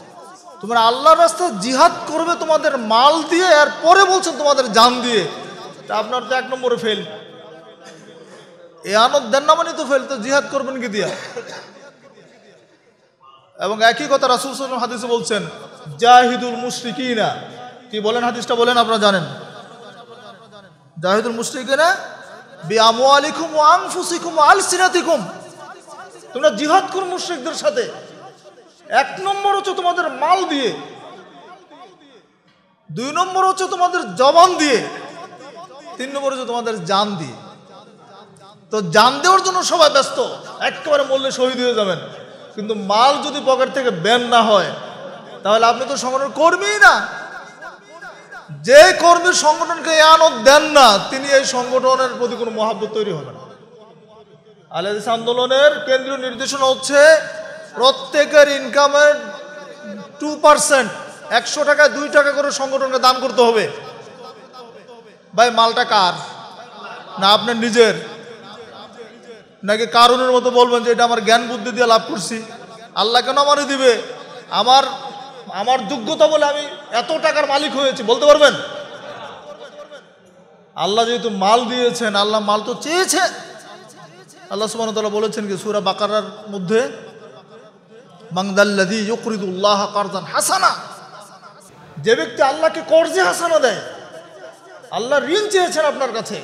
তোমরা আল্লাহর রাস্তায় জিহাদ করবে তোমাদের মাল দিয়ে আর পরে বলছেন তোমাদের জান দিয়ে তা আপনার তো এক নম্বরে ফেল এ আনন্দ দেন না মানে তো ফেল তো জিহাদ করবেন কি দিয়া এবং একই কথা রাসুল সাল্লাম হাদিসে বলছেন জাহিদুল মুশরিকিনা কি বলেন হাদিসটা বলেন আপনারা জানেন জাহিদুল মুশরিকিনা বিআমওয়ালিকুম ওয়া আনফুসিকুম আল আলসিনাতিকুম তোমরা জিহাদ করুন মুশরিকদের সাথে এক নম্বর হচ্ছে তোমাদের মাল দিয়ে দুই নম্বর হচ্ছে তোমাদের জবান দিয়ে তিন নম্বর হচ্ছে তোমাদের জান দিয়ে তো জান দেওয়ার জন্য সবাই ব্যস্ত একেবারে মূল্যে শহীদ হয়ে যাবেন কিন্তু মাল যদি পকেট থেকে ব্যান না হয় তাহলে আপনি তো সংগঠন কর্মীই না যে কর্মীর সংগঠনকে আনত দেন না তিনি এই সংগঠনের প্রতি কোনো মহাব্বত তৈরি হবে না আলেদিস আন্দোলনের কেন্দ্রীয় নির্দেশনা হচ্ছে প্রত্যেকের ইনকামের টু পার্সেন্ট একশো টাকায় দুই টাকা করে সংগঠনকে দান করতে হবে ভাই মালটা কার না আপনার নিজের নাকি কারণের মতো বলবেন যে এটা আমার জ্ঞান বুদ্ধি দিয়ে লাভ করছি আল্লাহ কেন আমারই দিবে আমার আমার যোগ্যতা বলে আমি এত টাকার মালিক হয়েছি বলতে পারবেন আল্লাহ যেহেতু মাল দিয়েছেন আল্লাহ মাল তো চেয়েছে আল্লাহ সুবাহ বলেছেন কি সুরা বাকারার মধ্যে মাংদাল্লাদি ইকরিদুল্লাহ কারজান হাসানা যে ব্যক্তি আল্লাহকে কর্জে হাসানা দেয় আল্লাহ ঋণ চেয়েছেন আপনার কাছে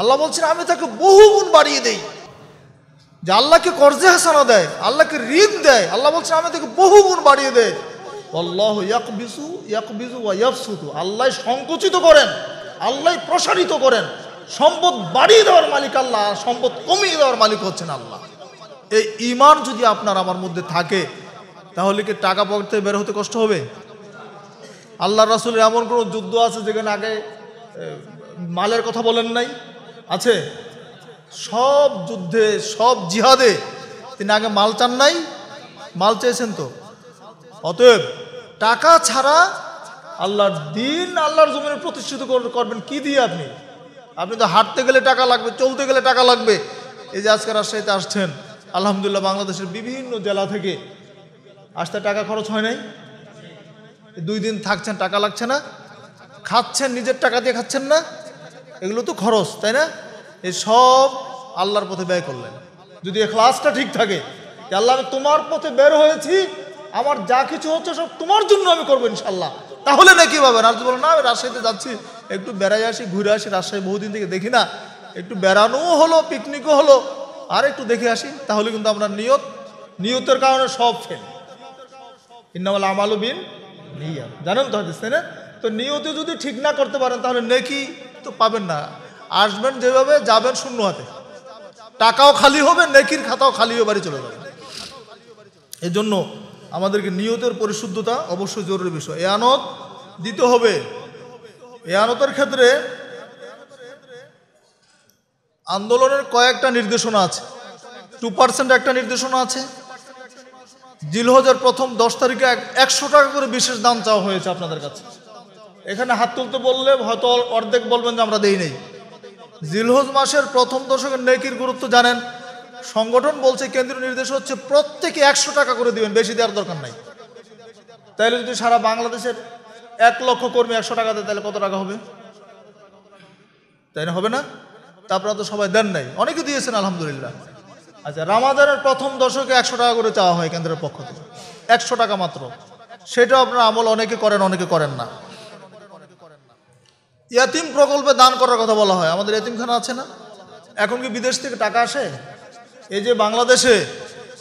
আল্লাহ বলছেন আমি তাকে বহু গুণ বাড়িয়ে দেই যে আল্লাহকে কর্জে হাসানা দেয় আল্লাহকে ঋণ দেয় আল্লাহ বলছেন আমি তাকে বহু গুণ বাড়িয়ে দেয় অল্লাহ ইয়াকবিসু ইয়াকবিসু ওয়া ইয়াফসুতু আল্লাহ সংকুচিত করেন আল্লাহ প্রসারিত করেন সম্পদ বাড়িয়ে দেওয়ার মালিক আল্লাহ সম্পদ কমিয়ে দেওয়ার মালিক হচ্ছেন আল্লাহ এই ইমান যদি আপনার আমার মধ্যে থাকে তাহলে কি টাকা থেকে বের হতে কষ্ট হবে আল্লাহ রাসুলের এমন কোনো যুদ্ধ আছে যেখানে আগে মালের কথা বলেন নাই আছে সব যুদ্ধে সব জিহাদে তিনি আগে মাল চান নাই মাল চেয়েছেন তো অতএব টাকা ছাড়া আল্লাহর দিন আল্লাহর জমিনে প্রতিষ্ঠিত করবেন কি দিয়ে আপনি আপনি তো হাঁটতে গেলে টাকা লাগবে চলতে গেলে টাকা লাগবে এই যে আজকে রাজশাহীতে আসছেন আলহামদুলিল্লাহ বাংলাদেশের বিভিন্ন জেলা থেকে আসতে টাকা খরচ হয় নাই দুই দিন থাকছেন টাকা লাগছে না খাচ্ছেন নিজের টাকা দিয়ে খাচ্ছেন না এগুলো তো খরচ তাই না এই সব আল্লাহর পথে ব্যয় করলেন যদি ক্লাসটা ঠিক থাকে আল্লাহ আমি তোমার পথে বের হয়েছি আমার যা কিছু হচ্ছে সব তোমার জন্য আমি করবো ইনশাল্লাহ তাহলে নাকি পাবেন রাজু বলো না রাজশাহীতে যাচ্ছি একটু বেড়াই আসি ঘুরে আসি রাজশাহী বহুদিন থেকে দেখি না একটু বেড়ানোও হলো পিকনিকও হলো আর একটু দেখে আসি তাহলে কিন্তু আপনার নিয়ত নিয়তের কারণে সব ফেল ইন্নামাল আমালু বিন জানেন তো হাদিস না তো নিয়তে যদি ঠিক না করতে পারেন তাহলে নেকি তো পাবেন না আসবেন যেভাবে যাবেন শূন্য হাতে টাকাও খালি হবে নেকির খাতাও খালি হয়ে বাড়ি চলে যাবে এজন্য আমাদেরকে নিয়তের পরিশুদ্ধতা অবশ্যই জরুরি বিষয় এয়ানত দিতে হবে এয়ানতের ক্ষেত্রে আন্দোলনের কয়েকটা নির্দেশনা আছে টু পার্সেন্ট একটা নির্দেশনা আছে জিলহজের প্রথম দশ তারিখে একশো টাকা করে বিশেষ দাম চাওয়া হয়েছে আপনাদের কাছে এখানে হাত তুলতে বললে হয়তো অর্ধেক বলবেন যে আমরা দেই নেই জিলহজ মাসের প্রথম দশকের নেকির গুরুত্ব জানেন সংগঠন বলছে কেন্দ্রীয় নির্দেশ হচ্ছে প্রত্যেকে একশো টাকা করে দিবেন বেশি দেওয়ার দরকার নাই তাহলে যদি সারা বাংলাদেশের এক লক্ষ কর্মী একশো টাকা দেয় তাহলে কত টাকা হবে তাই না হবে না তা আপনারা তো সবাই দেন নাই অনেকে দিয়েছেন আলহামদুলিল্লাহ আচ্ছা রামাদানের প্রথম দশকে একশো টাকা করে চাওয়া হয় কেন্দ্রের পক্ষ থেকে একশো টাকা মাত্র সেটা আপনার আমল অনেকে করেন অনেকে করেন না ইয়াতিম প্রকল্পে দান করার কথা বলা হয় আমাদের ইয়াতিমখানা আছে না এখন কি বিদেশ থেকে টাকা আসে এই যে বাংলাদেশে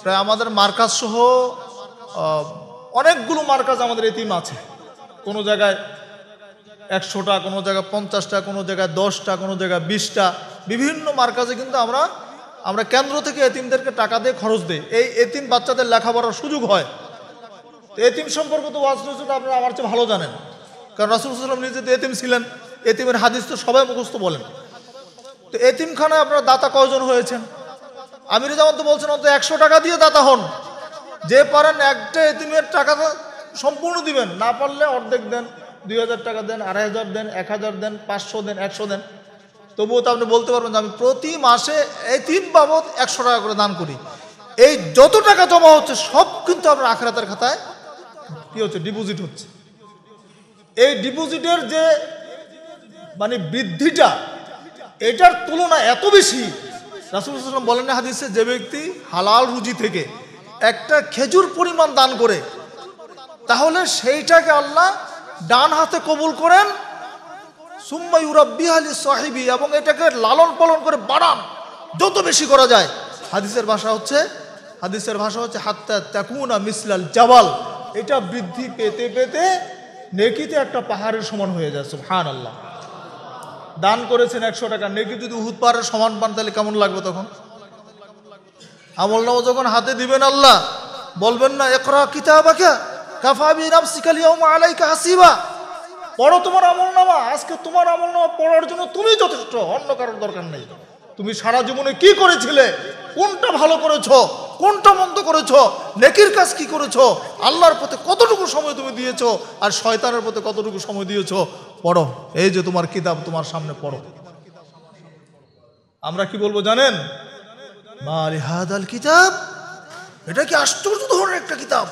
প্রায় আমাদের মার্কাজ সহ অনেকগুলো মার্কাজ আমাদের এতিম আছে কোনো জায়গায় একশোটা কোনো জায়গায় পঞ্চাশটা কোনো জায়গায় দশটা কোনো জায়গায় বিশটা বিভিন্ন মার্কাজে কিন্তু আমরা আমরা কেন্দ্র থেকে এতিমদেরকে টাকা দিয়ে খরচ দিই এই এতিম বাচ্চাদের লেখাপড়ার সুযোগ হয় তো এতিম সম্পর্কে তো ওয়াজ রসুল আপনারা আমার চেয়ে ভালো জানেন কারণ রাসুলসাল্লাম নিজে তো এতিম ছিলেন এতিমের হাদিস তো সবাই মুখস্থ বলেন তো এতিমখানায় আপনার দাতা কয়জন হয়েছেন আমির জামান তো বলছেন অন্তত একশো টাকা দিয়ে দাতা হন যে পারেন একটা এতিমের টাকা সম্পূর্ণ দিবেন না পারলে অর্ধেক দেন দুই হাজার টাকা দেন আড়াই হাজার দেন এক হাজার দেন পাঁচশো দেন একশো দেন তবুও তো আপনি বলতে পারবেন যে আমি প্রতি মাসে এই তিন বাবদ একশো টাকা করে দান করি এই যত টাকা জমা হচ্ছে সব কিন্তু আপনার আখড়াতের খাতায় কী হচ্ছে ডিপোজিট হচ্ছে এই ডিপোজিটের যে মানে বৃদ্ধিটা এটার তুলনা এত বেশি রাসুলাম বলেন না হাদিসে যে ব্যক্তি হালাল রুজি থেকে একটা খেজুর পরিমাণ দান করে তাহলে সেইটাকে আল্লাহ ডান হাতে কবুল করেন এবং এটাকে লালন পালন করে বাড়ান যত বেশি করা যায় হাদিসের ভাষা হচ্ছে হাদিসের ভাষা হচ্ছে হাত্তা ত্যাকুনা মিসলাল জাবাল এটা বৃদ্ধি পেতে পেতে নেকিতে একটা পাহাড়ের সমান হয়ে যায় সুহান আল্লাহ দান করেছেন একশো টাকা নেকি যদি উহুদ পাহাড়ের সমান পান তাহলে কেমন লাগবে তখন আমল নামা যখন হাতে দিবেন আল্লাহ বলবেন না একরা কিতাবাকে কাফাবি নাফসিকালিয়া আলাইকা হাসিবা পড়ো তোমার আমল নামা আজকে তোমার আমল নামা পড়ার জন্য তুমি যথেষ্ট অন্য কারোর দরকার নেই তুমি সারা জীবনে কি করেছিলে কোনটা ভালো করেছ কোনটা মন্দ করেছ নেকির কাজ কি করেছ আল্লাহর পথে কতটুকু সময় তুমি দিয়েছ আর শয়তানের পথে কতটুকু সময় দিয়েছ পড়ো এই যে তোমার কিতাব তোমার সামনে পড়ো আমরা কি বলবো জানেন মারিহাদ আল কিতাব এটা কি আশ্চর্য ধরনের একটা কিতাব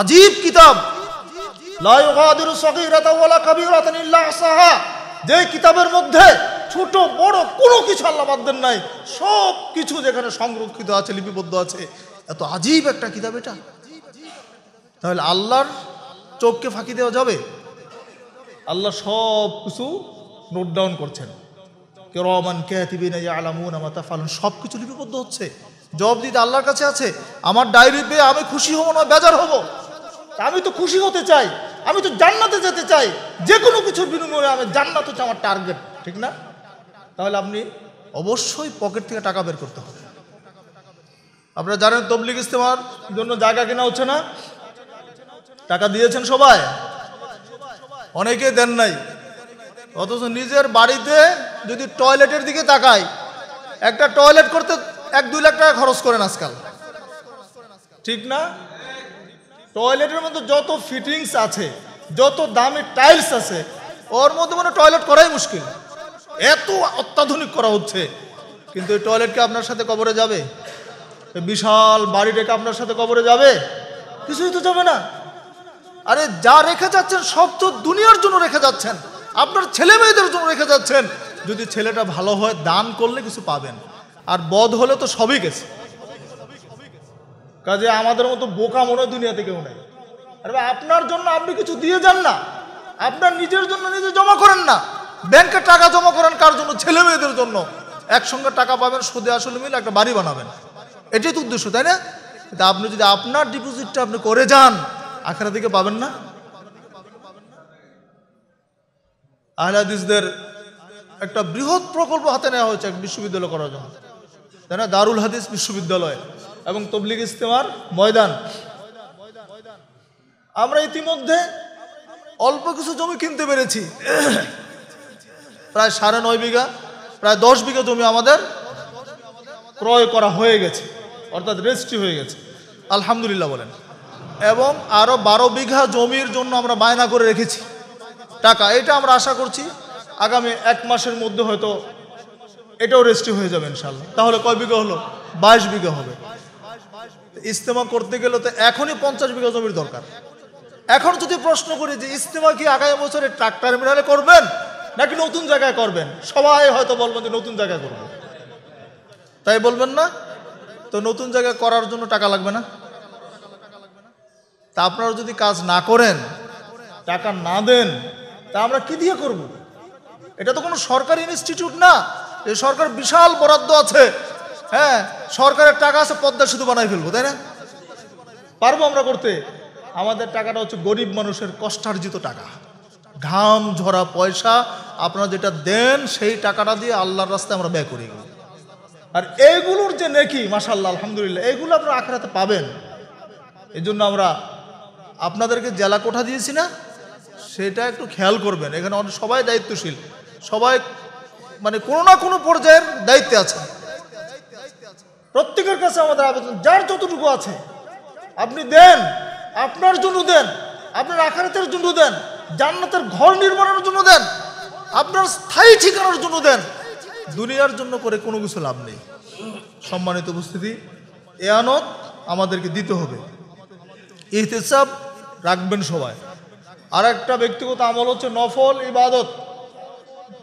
আজীব কিতাব যে কিতাবের মধ্যে ছোট বড় কোনো কিছু আল্লাহ বাদ নাই সব কিছু যেখানে সংরক্ষিত আছে লিপিবদ্ধ আছে এত আজীব একটা কিতাব এটা তাহলে আল্লাহর চোখকে ফাঁকি দেওয়া যাবে আল্লাহ সব কিছু নোট ডাউন করছেন কেরমান কেহাতিবিন আলামুন আমার ফালুন সব কিছু লিপিবদ্ধ হচ্ছে জব দিতে আল্লাহর কাছে আছে আমার ডায়েরি পেয়ে আমি খুশি হব না বেজার হব আমি তো খুশি হতে চাই আমি তো জান্নাতে যেতে চাই যে কোনো কিছুর বিনিময়ে আমি জান্নাত হচ্ছে আমার টার্গেট ঠিক না তাহলে আপনি অবশ্যই পকেট থেকে টাকা বের করতে হবে আপনারা জানেন তবলিগ ইস্তেমার জন্য জায়গা কেনা হচ্ছে না টাকা দিয়েছেন সবাই অনেকে দেন নাই অথচ নিজের বাড়িতে যদি টয়লেটের দিকে তাকাই একটা টয়লেট করতে এক দুই লাখ টাকা খরচ করেন আজকাল ঠিক না টয়লেটের মধ্যে যত ফিটিংস আছে যত দামি টাইলস আছে ওর মধ্যে মানে টয়লেট করাই মুশকিল এত অত্যাধুনিক করা হচ্ছে কিন্তু এই টয়লেটকে আপনার সাথে কবরে যাবে বিশাল বাড়িটাকে আপনার সাথে কবরে যাবে কিছুই তো যাবে না আরে যা রেখে যাচ্ছেন সব তো দুনিয়ার জন্য রেখে যাচ্ছেন আপনার ছেলে মেয়েদের জন্য রেখে যাচ্ছেন যদি ছেলেটা ভালো হয় দান করলে কিছু পাবেন আর বধ হলে তো সবই গেছে কাজে আমাদের মতো বোকা মনে দুনিয়াতে কেউ নেই আরে আপনার জন্য আপনি কিছু দিয়ে যান না আপনার নিজের জন্য নিজে জমা করেন না ব্যাংকে টাকা জমা করেন কার জন্য ছেলে মেয়েদের জন্য একসঙ্গে টাকা পাবেন সুদে আসলে মিলে একটা বাড়ি বানাবেন এটাই তো উদ্দেশ্য তাই না আপনি যদি আপনার ডিপোজিটটা আপনি করে যান আখেরা দিকে পাবেন না আহলাদিসদের একটা বৃহৎ প্রকল্প হাতে নেওয়া হয়েছে এক বিশ্ববিদ্যালয় করার জন্য তাই না দারুল হাদিস বিশ্ববিদ্যালয় এবং তবলিগ ইস্তেমার ময়দান আমরা ইতিমধ্যে অল্প কিছু জমি কিনতে পেরেছি প্রায় সাড়ে নয় বিঘা প্রায় দশ বিঘা জমি আমাদের ক্রয় করা হয়ে গেছে অর্থাৎ রেজিস্ট্রি হয়ে গেছে আলহামদুলিল্লাহ বলেন এবং আরও বারো বিঘা জমির জন্য আমরা বায়না করে রেখেছি টাকা এটা আমরা আশা করছি আগামী এক মাসের মধ্যে হয়তো এটাও রেজিস্ট্রি হয়ে যাবে ইনশাল্লাহ তাহলে কয় বিঘা হলো বাইশ বিঘা হবে ইস্তেমা করতে গেলে তো এখনই পঞ্চাশ বিঘা জমির দরকার এখন যদি প্রশ্ন করি যে ইস্তেমা কি আগামী বছরে ট্রাক টার্মিনালে করবেন নাকি নতুন জায়গায় করবেন সবাই হয়তো বলবেন যে নতুন জায়গায় করবেন তাই বলবেন না তো নতুন জায়গায় করার জন্য টাকা লাগবে না তা আপনারা যদি কাজ না করেন টাকা না দেন তা আমরা কি দিয়ে করব। এটা তো কোনো সরকারি ইনস্টিটিউট না এই সরকার বিশাল বরাদ্দ আছে হ্যাঁ সরকারের টাকা আছে পদ্মা সেতু বানাই ফেলবো তাই না পারবো আমরা করতে আমাদের টাকাটা হচ্ছে গরিব মানুষের কষ্টার্জিত টাকা ঘাম ঝরা পয়সা আপনারা যেটা দেন সেই টাকাটা দিয়ে আল্লাহর রাস্তায় আমরা ব্যয় করি আর এইগুলোর যে নেকি মাসাল্লাহ আলহামদুলিল্লাহ এইগুলো আপনারা আখড়াতে পাবেন এই জন্য আমরা আপনাদেরকে জেলা কোঠা দিয়েছি না সেটা একটু খেয়াল করবেন এখানে অনেক সবাই দায়িত্বশীল সবাই মানে কোনো না কোনো পর্যায়ের দায়িত্বে আছে প্রত্যেকের কাছে আমাদের আবেদন যার যতটুকু আছে আপনি দেন আপনার জন্য দেন আপনার আখারাতের জন্য দেন জান্নাতের ঘর নির্মাণের জন্য দেন আপনার স্থায়ী ঠিকানার জন্য দেন দুনিয়ার জন্য করে কোনো কিছু লাভ নেই সম্মানিত উপস্থিতি এ আনত আমাদেরকে দিতে হবে ইহতেসাব রাখবেন সবাই আর একটা ব্যক্তিগত আমল হচ্ছে নফল ইবাদত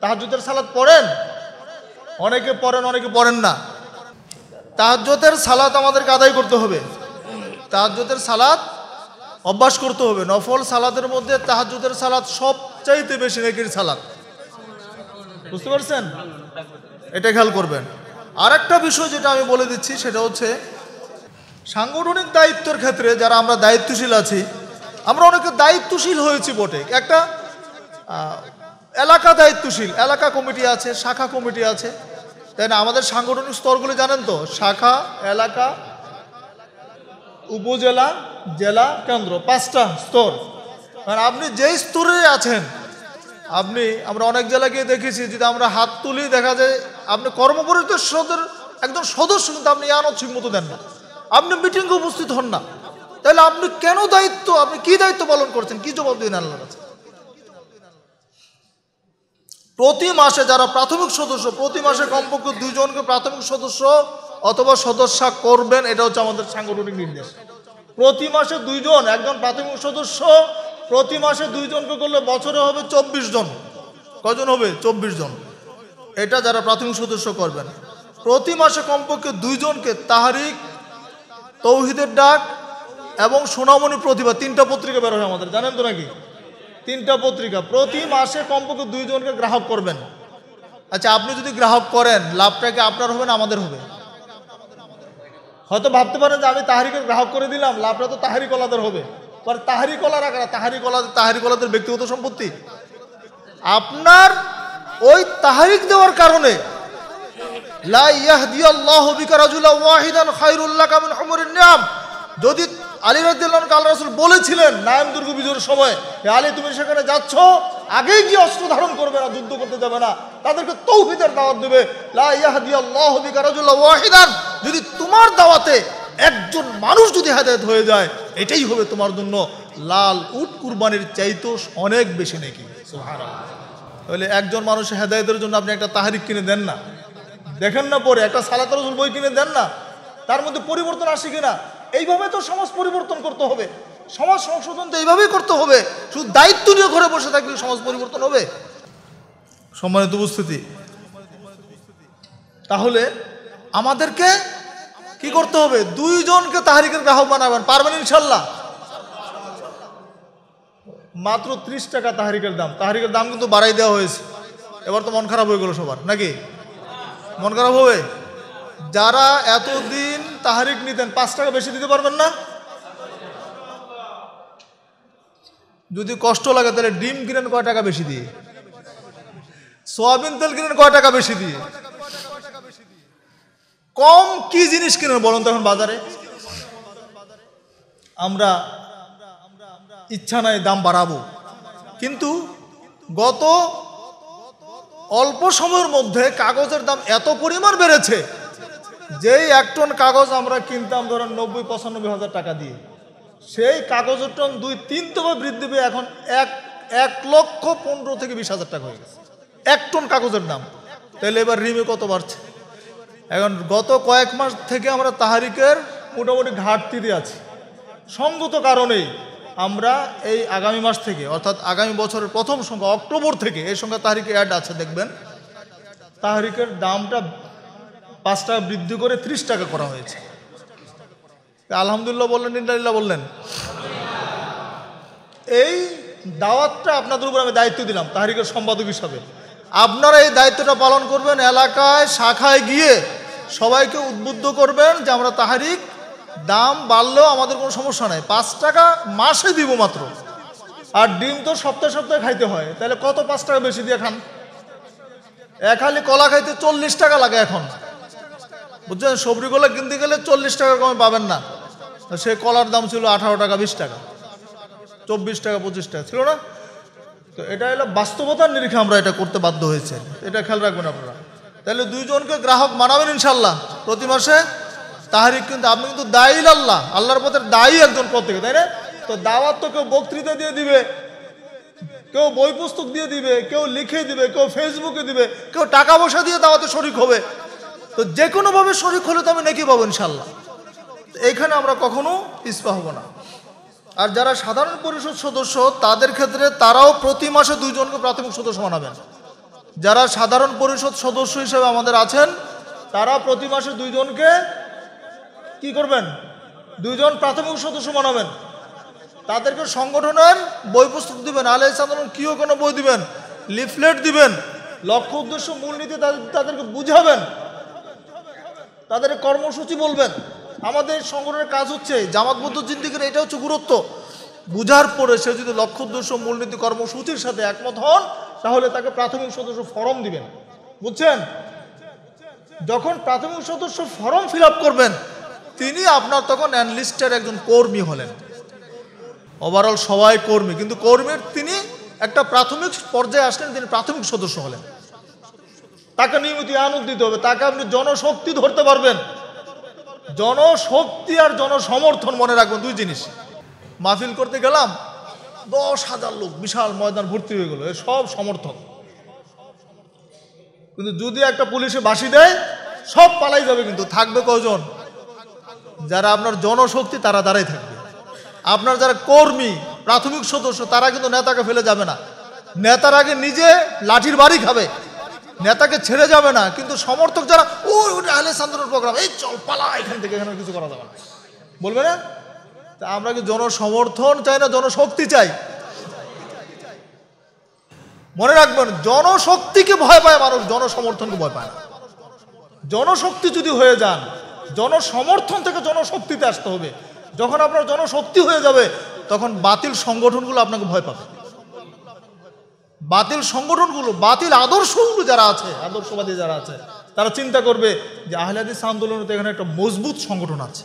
তাহাজুদের সালাদ পড়েন অনেকে পড়েন অনেকে পড়েন না তাহাজ্যতের সালাত আমাদেরকে আদায় করতে হবে তাহাজ্যতের সালাত অভ্যাস করতে হবে নফল সালাতের মধ্যে তাহাজুদের সালাত সবচাইতে বেশি নাকির সালাত বুঝতে পারছেন এটা খেয়াল করবেন আর একটা বিষয় যেটা আমি বলে দিচ্ছি সেটা হচ্ছে সাংগঠনিক দায়িত্বর ক্ষেত্রে যারা আমরা দায়িত্বশীল আছি আমরা অনেকে দায়িত্বশীল হয়েছি বটে একটা এলাকা দায়িত্বশীল এলাকা কমিটি আছে শাখা কমিটি আছে তাই না আমাদের সাংগঠনিক স্তরগুলো জানেন তো শাখা এলাকা উপজেলা জেলা কেন্দ্র পাঁচটা স্তর মানে আপনি যেই স্তরে আছেন আপনি আমরা অনেক জেলা গিয়ে দেখেছি যদি আমরা হাত তুলি দেখা যায় আপনি কর্মপরিদর্শকদের একজন সদস্য কিন্তু আপনি আনো ঠিক মতো দেন না আপনি মিটিংয়ে উপস্থিত হন না তাহলে আপনি কেন দায়িত্ব আপনি কি দায়িত্ব পালন করছেন কি জবাব দিন আল্লাহর কাছে প্রতি মাসে যারা প্রাথমিক সদস্য প্রতি মাসে কমপক্ষে দুজনকে প্রাথমিক সদস্য অথবা সদস্যা করবেন এটা হচ্ছে আমাদের সাংগঠনিক নির্দেশ প্রতি মাসে দুইজন একজন প্রাথমিক সদস্য প্রতি মাসে দুইজনকে করলে বছরে হবে চব্বিশ জন কজন হবে চব্বিশ জন এটা যারা প্রাথমিক সদস্য করবেন প্রতি মাসে কমপক্ষে দুইজনকে তাহারিক তৌহিদের ডাক এবং সোনামণি প্রতিভা তিনটা পত্রিকা বের হয় আমাদের জানেন তো নাকি তিনটা পত্রিকা প্রতি মাসে কমপক্ষে দুইজনকে গ্রাহক করবেন আচ্ছা আপনি যদি গ্রাহক করেন লাভটা কি আপনার হবে না আমাদের হবে হয়তো ভাবতে পারেন যে আমি তাহারিকে গ্রাহক করে দিলাম লাভটা তো কলাদের হবে পরে তাহারি কলা তাহারি কলাদের ব্যক্তিগত সম্পত্তি আপনার ওই তাহারিক দেওয়ার কারণে যদি আলী রাজ্লাহকে কাল রসুল বলেছিলেন নায়ন দুর্গ বিজয়ের সময় আলী তুমি সেখানে যাচ্ছ আগেই গিয়ে অস্ত্র ধারণ করবে না যুদ্ধ করতে যাবে না তাদেরকে তৌফিদের দাওয়াত দেবে ওয়াহিদান যদি তোমার দাওয়াতে একজন মানুষ যদি হেদায়ত হয়ে যায় এটাই হবে তোমার জন্য লাল উট কুরবানির চাইতো অনেক বেশি নাকি তাহলে একজন মানুষ হেদায়তের জন্য আপনি একটা তাহারিক কিনে দেন না দেখেন না পরে একটা সালাত বই কিনে দেন না তার মধ্যে পরিবর্তন আসে কিনা এইভাবে তো সমাজ পরিবর্তন করতে হবে সমাজ সংশোধন তো এইভাবেই করতে হবে শুধু দায়িত্ব নিয়ে ঘরে বসে থাকলে সমাজ পরিবর্তন হবে সম্মানিত উপস্থিতি তাহলে আমাদেরকে কি করতে হবে দুইজনকে তাহারিকের গ্রাহক বানাবেন পারবেন ইনশাল্লাহ মাত্র ত্রিশ টাকা তাহারিকের দাম তাহারিকের দাম কিন্তু বাড়াই দেওয়া হয়েছে এবার তো মন খারাপ হয়ে গেলো সবার নাকি মন খারাপ হবে যারা এতদিন তাহারিক নিতেন পাঁচ টাকা বেশি দিতে পারবেন না যদি কষ্ট লাগে তাহলে ডিম কিনেন কয় টাকা বেশি দিয়ে সোয়াবিন তেল কিনেন কয় টাকা বেশি দিয়ে কম কি জিনিস কিনেন বলুন তখন বাজারে আমরা ইচ্ছা নাই দাম বাড়াবো কিন্তু গত অল্প সময়ের মধ্যে কাগজের দাম এত পরিমাণ বেড়েছে যেই এক টন কাগজ আমরা কিনতাম ধরেন নব্বই পঁচানব্বই হাজার টাকা দিয়ে সেই কাগজের টন দুই তিন তবে বৃদ্ধি পেয়ে এখন এক এক লক্ষ পনেরো থেকে বিশ হাজার টাকা হয়ে গেছে এক টন কাগজের দাম তাহলে এবার রিমে কত বাড়ছে এখন গত কয়েক মাস থেকে আমরা তাহারিকের মোটামুটি ঘাটতিতে আছি সঙ্গত কারণেই আমরা এই আগামী মাস থেকে অর্থাৎ আগামী বছরের প্রথম সংখ্যা অক্টোবর থেকে এই সংখ্যা তাহারিকে অ্যাড আছে দেখবেন তাহারিকের দামটা পাঁচ টাকা বৃদ্ধি করে ত্রিশ টাকা করা হয়েছে আলহামদুলিল্লাহ বললেন ইন্দালিল্লাহ বললেন এই দাওয়াতটা আপনাদের উপর আমি দায়িত্ব দিলাম তাহারিকের সম্পাদক হিসাবে আপনারা এই দায়িত্বটা পালন করবেন এলাকায় শাখায় গিয়ে সবাইকে উদ্বুদ্ধ করবেন যে আমরা তাহারিক দাম বাড়লেও আমাদের কোনো সমস্যা নাই পাঁচ টাকা মাসে দিব মাত্র আর ডিম তো সপ্তাহে সপ্তাহে খাইতে হয় তাহলে কত পাঁচ টাকা বেশি দিয়ে খান এক হালি কলা খাইতে চল্লিশ টাকা লাগে এখন বুঝছেন সবরি কলা কিনতে গেলে চল্লিশ টাকার কমে পাবেন না সে কলার দাম ছিল আঠারো টাকা বিশ টাকা চব্বিশ টাকা পঁচিশ টাকা ছিল না তো এটা হলো বাস্তবতার নিরিখে আমরা এটা করতে বাধ্য হয়েছে এটা খেয়াল রাখবেন আপনারা তাহলে দুইজনকে গ্রাহক মানাবেন ইনশাল্লাহ প্রতি মাসে তাহারিক কিন্তু আপনি কিন্তু দায়ী আল্লাহ আল্লাহর পথের দায়ী একজন পথ তাই না তো দাওয়াত তো কেউ বক্তৃতা দিয়ে দিবে কেউ বই পুস্তক দিয়ে দিবে কেউ লিখে দিবে কেউ ফেসবুকে দিবে কেউ টাকা পয়সা দিয়ে দাওয়াতে শরিক হবে তো যে কোনোভাবে শরিক হলে তো আমি নেকি পাবো ইনশাল্লাহ এইখানে আমরা কখনো পিসপা হব না আর যারা সাধারণ পরিষদ সদস্য তাদের ক্ষেত্রে তারাও প্রতি মাসে দুইজনকে প্রাথমিক সদস্য বানাবেন যারা সাধারণ পরিষদ সদস্য হিসেবে আমাদের আছেন তারা প্রতি মাসে দুইজনকে কি করবেন দুইজন প্রাথমিক সদস্য বানাবেন তাদেরকে সংগঠনের বই পুস্তক দিবেন আলাই সাধারণ কিও কোনো বই দিবেন লিফলেট দিবেন লক্ষ্য উদ্দেশ্য মূলনীতি তাদেরকে বুঝাবেন তাদের কর্মসূচি বলবেন আমাদের সংগঠনের কাজ হচ্ছে জামাতবদ্ধ জিন্দিগির এটা হচ্ছে গুরুত্ব বুঝার পরে সে যদি লক্ষ্য উদ্দেশ্য মূলনীতি কর্মসূচির সাথে একমত হন তাহলে তাকে প্রাথমিক সদস্য ফরম দিবেন বুঝছেন যখন প্রাথমিক সদস্য ফরম ফিল করবেন তিনি আপনার তখন অ্যানলিস্টের একজন কর্মী হলেন ওভারঅল সবাই কর্মী কিন্তু কর্মীর তিনি একটা প্রাথমিক পর্যায়ে আসলেন তিনি প্রাথমিক সদস্য হলেন তাকে নিয়মিত আনন্দ দিতে হবে তাকে আপনি জনশক্তি ধরতে পারবেন জনশক্তি আর জনসমর্থন মনে রাখবেন দুই জিনিস মাহফিল করতে গেলাম দশ হাজার লোক বিশাল ময়দান ভর্তি হয়ে গেল সব সমর্থক কিন্তু যদি একটা পুলিশে বাসি দেয় সব পালাই যাবে কিন্তু থাকবে কজন যারা আপনার জনশক্তি তারা দাঁড়াই থাকবে আপনার যারা কর্মী প্রাথমিক সদস্য তারা কিন্তু নেতাকে ফেলে যাবে না নেতার আগে নিজে লাঠির বাড়ি খাবে নেতাকে ছেড়ে যাবে না কিন্তু সমর্থক যারা ওই ওটা আলেসান্দ্রর প্রোগ্রাম এই চল পালা এখান থেকে এখানে কিছু করা যাবে না বলবে না তা আমরা কি জনসমর্থন চাই না জনশক্তি চাই মনে রাখবেন জনশক্তিকে ভয় পায় মানুষ জনসমর্থনকে ভয় পায় না জনশক্তি যদি হয়ে যান জনসমর্থন থেকে জনশক্তিতে আসতে হবে যখন আপনার জনশক্তি হয়ে যাবে তখন বাতিল সংগঠনগুলো আপনাকে ভয় পাবে বাতিল সংগঠনগুলো বাতিল আদর্শগুলো যারা আছে আদর্শবাদী যারা আছে তারা চিন্তা করবে যে আহলাদিস আন্দোলন তো এখানে একটা মজবুত সংগঠন আছে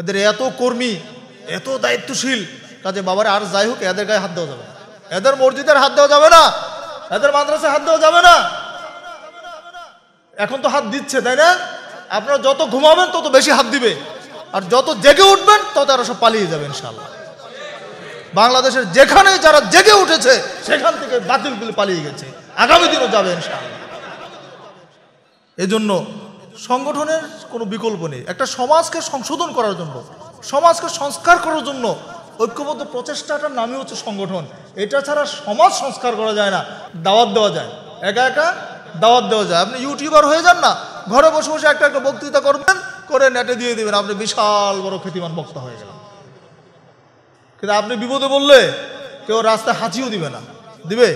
এদের এত কর্মী এত দায়িত্বশীল কাজে বাবার আর যাই হোক এদের গায়ে হাত দেওয়া যাবে এদের মসজিদের হাত দেওয়া যাবে না এদের মাদ্রাসায় হাত দেওয়া যাবে না এখন তো হাত দিচ্ছে তাই না আপনারা যত ঘুমাবেন তত বেশি হাত দিবে আর যত জেগে উঠবেন তত আরো সব পালিয়ে যাবেন ইনশাল্লাহ বাংলাদেশের যেখানে যারা জেগে উঠেছে সেখান থেকে বাতিল গুলি পালিয়ে গেছে আগামী দিনও যাবে এজন্য সংগঠনের কোনো বিকল্প নেই একটা সমাজকে সংশোধন করার জন্য সমাজকে সংস্কার করার জন্য ঐক্যবদ্ধ প্রচেষ্টাটার নামই হচ্ছে সংগঠন এটা ছাড়া সমাজ সংস্কার করা যায় না দাওয়াত দেওয়া যায় একা একা দাওয়াত দেওয়া যায় আপনি ইউটিউবার হয়ে যান না ঘরে বসে বসে একটা একটা বক্তৃতা করবেন করে নেটে দিয়ে দেবেন আপনি বিশাল বড় খ্যাতিমান বক্তা হয়ে গেলেন কিন্তু আপনি বিপদে বললে কেউ রাস্তায় হাঁচিও দিবে না দিবে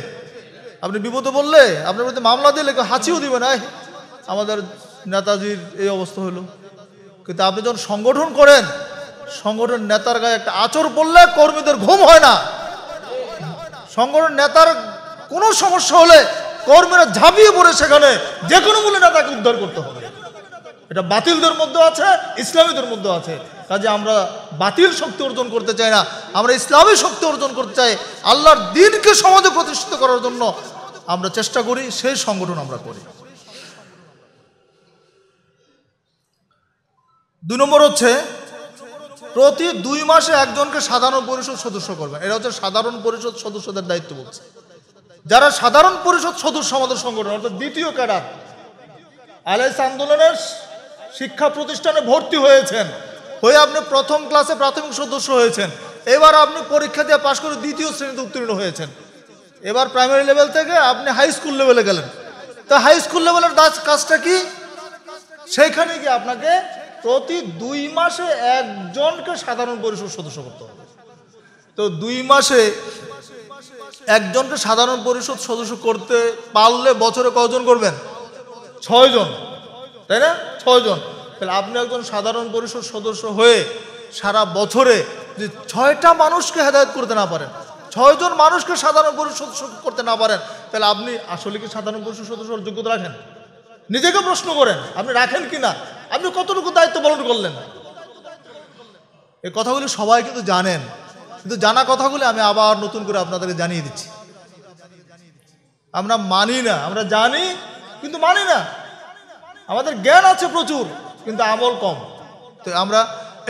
আপনি বিপদে বললে আপনার প্রতি মামলা দিলে কেউ হাঁচিও দিবে না আমাদের নেতাজির এই অবস্থা হলো কিন্তু আপনি যখন সংগঠন করেন সংগঠন নেতার গায়ে একটা আচর পড়লে কর্মীদের ঘুম হয় না সংগঠন নেতার কোনো সমস্যা হলে কর্মীরা ঝাঁপিয়ে পড়ে সেখানে যে কোনো মূল্যে নেতাকে উদ্ধার করতে হবে এটা বাতিলদের মধ্যে আছে ইসলামীদের মধ্যে আছে কাজে আমরা বাতিল শক্তি অর্জন করতে চাই না আমরা ইসলামের শক্তি অর্জন করতে চাই আল্লাহর দিনকে সমাজে প্রতিষ্ঠিত করার জন্য আমরা চেষ্টা করি সেই সংগঠন আমরা করি দুই নম্বর হচ্ছে প্রতি দুই মাসে একজনকে সাধারণ পরিষদ সদস্য করবেন এটা হচ্ছে সাধারণ পরিষদ সদস্যদের দায়িত্ব বলছে যারা সাধারণ পরিষদ সদস্য আমাদের সংগঠন অর্থাৎ দ্বিতীয় ক্যাডার আলেস আন্দোলনের শিক্ষা প্রতিষ্ঠানে ভর্তি হয়েছেন হয়ে আপনি প্রথম ক্লাসে প্রাথমিক সদস্য হয়েছেন এবার আপনি পরীক্ষা দিয়ে পাশ করে দ্বিতীয় শ্রেণীতে উত্তীর্ণ হয়েছেন এবার প্রাইমারি লেভেল থেকে আপনি হাই স্কুল লেভেলে গেলেন তো হাই স্কুল লেভেলের কাজটা কি সেখানে গিয়ে আপনাকে প্রতি দুই মাসে একজনকে সাধারণ পরিষদ সদস্য করতে হবে তো দুই মাসে একজনকে সাধারণ পরিষদ সদস্য করতে পারলে বছরে কজন করবেন ছয়জন তাই না ছয়জন তাহলে আপনি একজন সাধারণ পরিষদ সদস্য হয়ে সারা বছরে যে ছয়টা মানুষকে হেদায়ত করতে না পারেন ছয়জন মানুষকে সাধারণ পরিষদ করতে না পারেন তাহলে আপনি আসলে কি সাধারণ পরিষদ সদস্যর যোগ্যতা রাখেন নিজেকে প্রশ্ন করেন আপনি রাখেন কি না আপনি কতটুকু দায়িত্ব পালন করলেন এই কথাগুলি সবাই কিন্তু জানেন কিন্তু জানা কথাগুলি আমি আবার নতুন করে আপনাদেরকে জানিয়ে দিচ্ছি আমরা মানি না আমরা জানি কিন্তু মানি না আমাদের জ্ঞান আছে প্রচুর কিন্তু আমল কম তো আমরা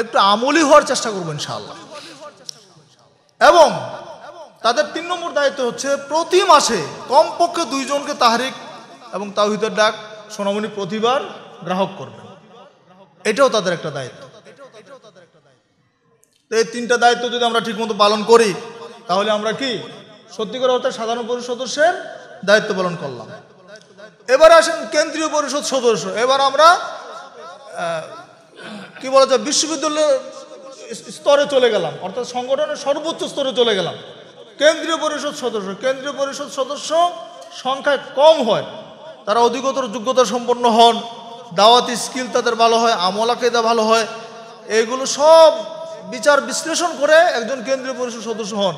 একটু আমলই হওয়ার চেষ্টা করবো ইনশাআল্লাহ এবং তাদের তিন নম্বর দায়িত্ব হচ্ছে প্রতি মাসে কমপক্ষে দুইজনকে তাহারিক এবং তাহিদের ডাক সোনামণি প্রতিবার গ্রাহক করবে এটাও তাদের একটা দায়িত্ব তো এই তিনটা দায়িত্ব যদি আমরা ঠিকমতো পালন করি তাহলে আমরা কি সত্যিকার অর্থে সাধারণ পরিষদ সদস্যের দায়িত্ব পালন করলাম এবার আসেন কেন্দ্রীয় পরিষদ সদস্য এবার আমরা কি বলা যায় বিশ্ববিদ্যালয়ের স্তরে চলে গেলাম অর্থাৎ সংগঠনের সর্বোচ্চ স্তরে চলে গেলাম কেন্দ্রীয় পরিষদ সদস্য কেন্দ্রীয় পরিষদ সদস্য সংখ্যায় কম হয় তারা অধিকতর যোগ্যতা সম্পন্ন হন দাওয়াতি স্কিল তাদের ভালো হয় কেদা ভালো হয় এগুলো সব বিচার বিশ্লেষণ করে একজন কেন্দ্রীয় পরিষদ সদস্য হন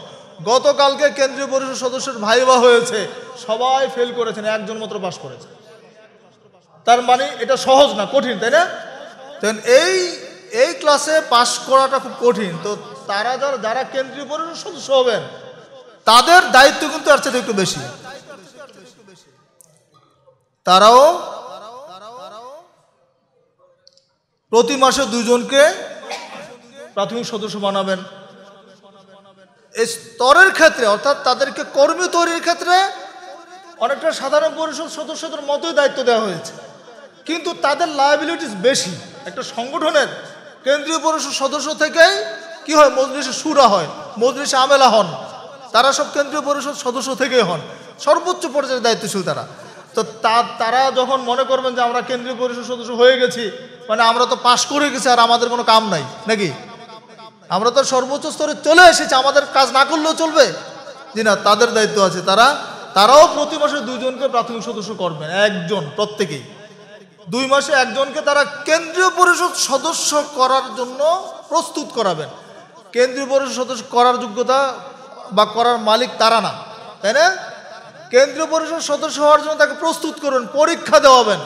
গতকালকে কেন্দ্রীয় পরিষদ সদস্যের ভাইবা হয়েছে সবাই ফেল করেছেন একজন মাত্র পাশ করেছে তার মানে এটা সহজ না কঠিন তাই না তখন এই এই ক্লাসে পাশ করাটা খুব কঠিন তো তারা যারা যারা কেন্দ্রীয় পরিষদ সদস্য হবেন তাদের দায়িত্ব কিন্তু আর সাথে একটু বেশি তারাও প্রতি মাসে দুজনকে প্রাথমিক সদস্য বানাবেন এই স্তরের ক্ষেত্রে অর্থাৎ তাদেরকে কর্মী তৈরির ক্ষেত্রে অনেকটা সাধারণ পরিষদ সদস্যদের মতোই দায়িত্ব দেওয়া হয়েছে কিন্তু তাদের লাইবিলিটিস বেশি একটা সংগঠনের কেন্দ্রীয় পরিষদ সদস্য থেকে কি হয় মজলিশে সুরা হয় মজলিশে আমেলা হন তারা সব কেন্দ্রীয় পরিষদ সদস্য থেকেই হন সর্বোচ্চ পর্যায়ে দায়িত্বশীল তারা তো তারা যখন মনে করবেন যে আমরা কেন্দ্রীয় পরিষদ সদস্য হয়ে গেছি মানে আমরা তো পাশ করে গেছি আর আমাদের কোনো কাম নাই নাকি আমরা তো সর্বোচ্চ স্তরে চলে এসেছি আমাদের কাজ না করলেও চলবে জি না তাদের দায়িত্ব আছে তারা তারাও প্রতি মাসে দুজনকে প্রাথমিক সদস্য করবেন একজন প্রত্যেকেই দুই মাসে একজনকে তারা কেন্দ্রীয় পরিষদ সদস্য করার জন্য প্রস্তুত করাবেন কেন্দ্রীয় পরিষদ সদস্য করার যোগ্যতা বা করার মালিক তারা না তাই না কেন্দ্রীয় পরিষদ সদস্য হওয়ার জন্য তাকে প্রস্তুত করবেন পরীক্ষা দেওয়াবেন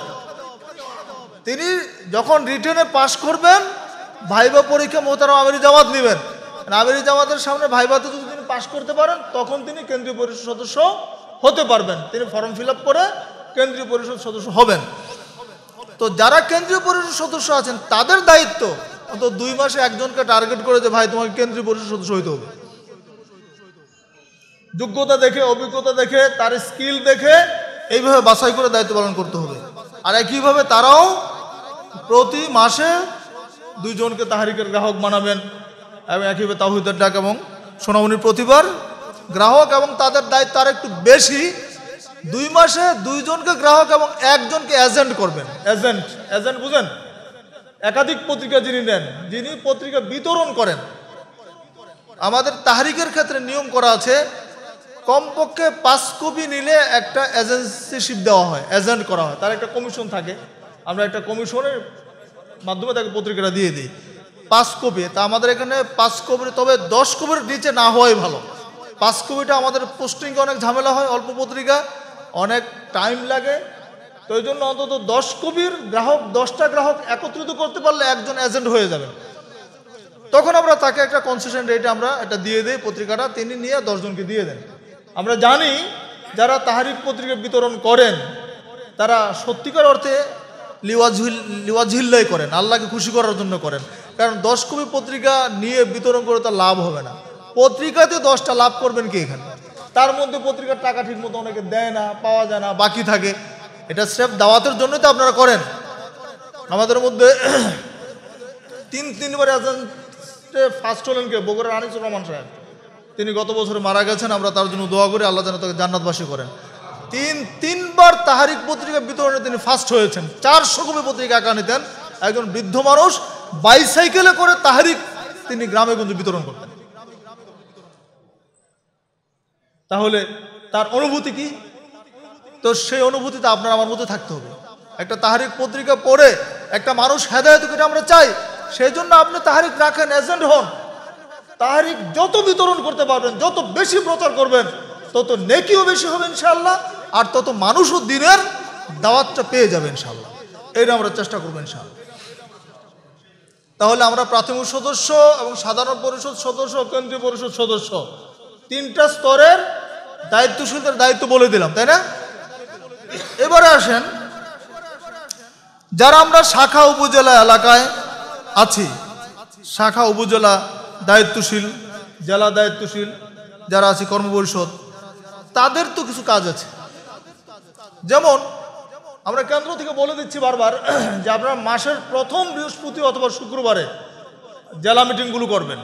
তিনি যখন রিটেনে পাশ করবেন ভাইবা পরীক্ষা মোহতারাম আমিরি জামাত নেবেন মানে আমিরি জামাতের সামনে ভাইবাতে যদি তিনি পাশ করতে পারেন তখন তিনি কেন্দ্রীয় পরিষদ সদস্য হতে পারবেন তিনি ফর্ম ফিল করে কেন্দ্রীয় পরিষদ সদস্য হবেন তো যারা কেন্দ্রীয় পরিষদ সদস্য আছেন তাদের দায়িত্ব অন্তত দুই মাসে একজনকে টার্গেট করে যে ভাই তোমাকে কেন্দ্রীয় পরিষদ সদস্য হইতে হবে যোগ্যতা দেখে অভিজ্ঞতা দেখে তার স্কিল দেখে এইভাবে বাছাই করে দায়িত্ব পালন করতে হবে আর একইভাবে তারাও প্রতি মাসে দুইজনকে তাহারিকের গ্রাহক বানাবেন এবং একইভাবে তাহিদের ডাক এবং সোনামণির প্রতিবার গ্রাহক এবং তাদের দায়িত্ব আর একটু বেশি দুই মাসে দুইজনকে গ্রাহক এবং একজনকে এজেন্ট করবেন এজেন্ট এজেন্ট বুঝেন একাধিক পত্রিকা যিনি নেন যিনি পত্রিকা বিতরণ করেন আমাদের তাহারিকের ক্ষেত্রে নিয়ম করা আছে কমপক্ষে পাঁচ কপি নিলে একটা এজেন্সিশিপ দেওয়া হয় এজেন্ট করা হয় তার একটা কমিশন থাকে আমরা একটা কমিশনের মাধ্যমে তাকে পত্রিকাটা দিয়ে দিই পাঁচ কপি তা আমাদের এখানে পাঁচ কপি তবে দশ কপির নিচে না হওয়াই ভালো পাঁচ কপিটা আমাদের পোস্টিংয়ে অনেক ঝামেলা হয় অল্প পত্রিকা অনেক টাইম লাগে তো এই জন্য অন্তত দশ কবির গ্রাহক দশটা গ্রাহক একত্রিত করতে পারলে একজন এজেন্ট হয়ে যাবে তখন আমরা তাকে একটা কনসেশন রেটে আমরা এটা দিয়ে দিই পত্রিকাটা তিনি নিয়ে দশজনকে দিয়ে দেন আমরা জানি যারা তাহারিফ পত্রিকা বিতরণ করেন তারা সত্যিকার অর্থে লিওয়াজহিল লিওয়াজহিল্লাই করেন আল্লাহকে খুশি করার জন্য করেন কারণ দশ কবি পত্রিকা নিয়ে বিতরণ করে তার লাভ হবে না পত্রিকাতে দশটা লাভ করবেন কি এখানে তার মধ্যে পত্রিকার টাকা ঠিক মতো অনেকে দেয় না পাওয়া যায় না বাকি থাকে এটা স্রেফ দাওয়াতের জন্যই তো আপনারা করেন আমাদের মধ্যে তিন তিনবার আছেন ফার্স্ট হলেন কে বগুড়ার আনিসুর রহমান সাহেব তিনি গত বছর মারা গেছেন আমরা তার জন্য দোয়া করি আল্লাহ যেন তাকে জান্নাতবাসী করেন তিন তিনবার তাহারিক পত্রিকা বিতরণে তিনি ফার্স্ট হয়েছেন চারশো কপি পত্রিকা একা নিতেন একজন বৃদ্ধ মানুষ বাইসাইকেলে করে তাহারিক তিনি গ্রামে কিন্তু বিতরণ করতেন তাহলে তার অনুভূতি কি তো সেই অনুভূতিতে আপনার আমার মধ্যে থাকতে হবে একটা তাহারিক পত্রিকা পড়ে একটা মানুষ হেদায়ত করে আমরা চাই সেই জন্য আপনি তাহারিক রাখেন এজেন্ট হন তাহারিক যত বিতরণ করতে পারবেন যত বেশি প্রচার করবেন তত নেকিও বেশি হবে ইনশাল্লাহ আর তত মানুষও দিনের দাওয়াতটা পেয়ে যাবে ইনশাল্লাহ এটা আমরা চেষ্টা করবো ইনশাল্লাহ তাহলে আমরা প্রাথমিক সদস্য এবং সাধারণ পরিষদ সদস্য কেন্দ্রীয় পরিষদ সদস্য তিনটা স্তরের দায়িত্বশীলদের দায়িত্ব বলে দিলাম তাই না এবারে আসেন যারা আমরা শাখা উপজেলা এলাকায় আছি শাখা উপজেলা দায়িত্বশীল জেলা দায়িত্বশীল যারা আছে কর্মপরিষদ তাদের তো কিছু কাজ আছে যেমন আমরা কেন্দ্র থেকে বলে দিচ্ছি বারবার যে আপনারা মাসের প্রথম বৃহস্পতি অথবা শুক্রবারে জেলা মিটিংগুলো করবেন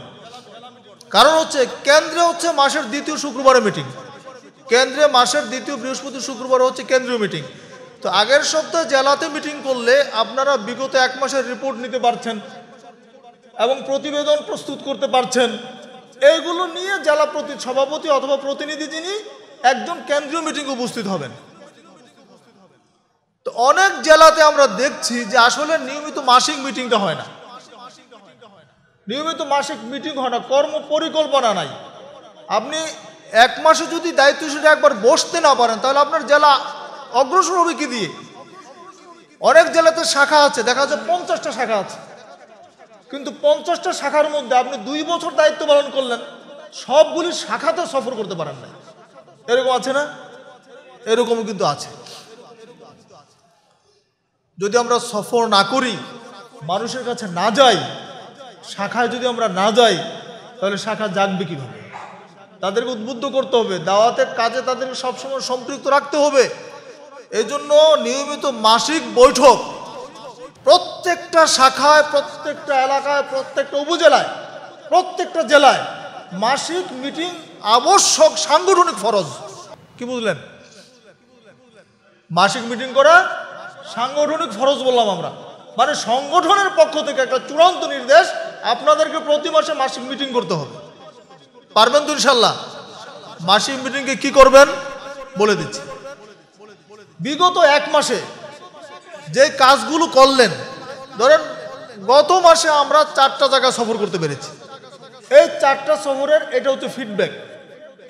কারণ হচ্ছে কেন্দ্রে হচ্ছে মাসের দ্বিতীয় শুক্রবারে মিটিং কেন্দ্রে মাসের দ্বিতীয় বৃহস্পতি শুক্রবার হচ্ছে কেন্দ্রীয় মিটিং তো আগের সপ্তাহে জেলাতে মিটিং করলে আপনারা বিগত এক মাসের রিপোর্ট নিতে পারছেন এবং প্রতিবেদন প্রস্তুত করতে পারছেন এইগুলো নিয়ে জেলা প্রতি সভাপতি অথবা প্রতিনিধি যিনি একজন কেন্দ্রীয় মিটিং উপস্থিত হবেন তো অনেক জেলাতে আমরা দেখছি যে আসলে নিয়মিত মাসিক মিটিংটা হয় না নিয়মিত মাসিক মিটিং হয় না কর্ম পরিকল্পনা নাই আপনি এক মাসে যদি দায়িত্ব হিসেবে একবার বসতে না পারেন তাহলে আপনার জেলা অগ্রসর হবে কি দিয়ে অনেক জেলাতে শাখা আছে দেখা যাচ্ছে পঞ্চাশটা শাখা আছে কিন্তু পঞ্চাশটা শাখার মধ্যে আপনি দুই বছর দায়িত্ব পালন করলেন সবগুলি শাখাতে সফর করতে পারেন না এরকম আছে না এরকমও কিন্তু আছে যদি আমরা সফর না করি মানুষের কাছে না যাই শাখায় যদি আমরা না যাই তাহলে শাখা জাগবে কীভাবে তাদেরকে উদ্বুদ্ধ করতে হবে দাওয়াতের কাজে তাদেরকে সবসময় সম্পৃক্ত রাখতে হবে এই জন্য নিয়মিত মাসিক বৈঠক প্রত্যেকটা শাখায় প্রত্যেকটা এলাকায় প্রত্যেকটা উপজেলায় প্রত্যেকটা জেলায় মাসিক মিটিং আবশ্যক সাংগঠনিক ফরজ কি বুঝলেন মাসিক মিটিং করা সাংগঠনিক ফরজ বললাম আমরা মানে সংগঠনের পক্ষ থেকে একটা চূড়ান্ত নির্দেশ আপনাদেরকে প্রতি মাসে মাসিক মিটিং করতে হবে পারবেন তো ইনশাল্লাহ মাসিক মিটিংকে কি করবেন বলে দিচ্ছি বিগত এক মাসে যে কাজগুলো করলেন ধরেন গত মাসে আমরা চারটা জায়গা সফর করতে পেরেছি এই চারটা সফরের এটা হচ্ছে ফিডব্যাক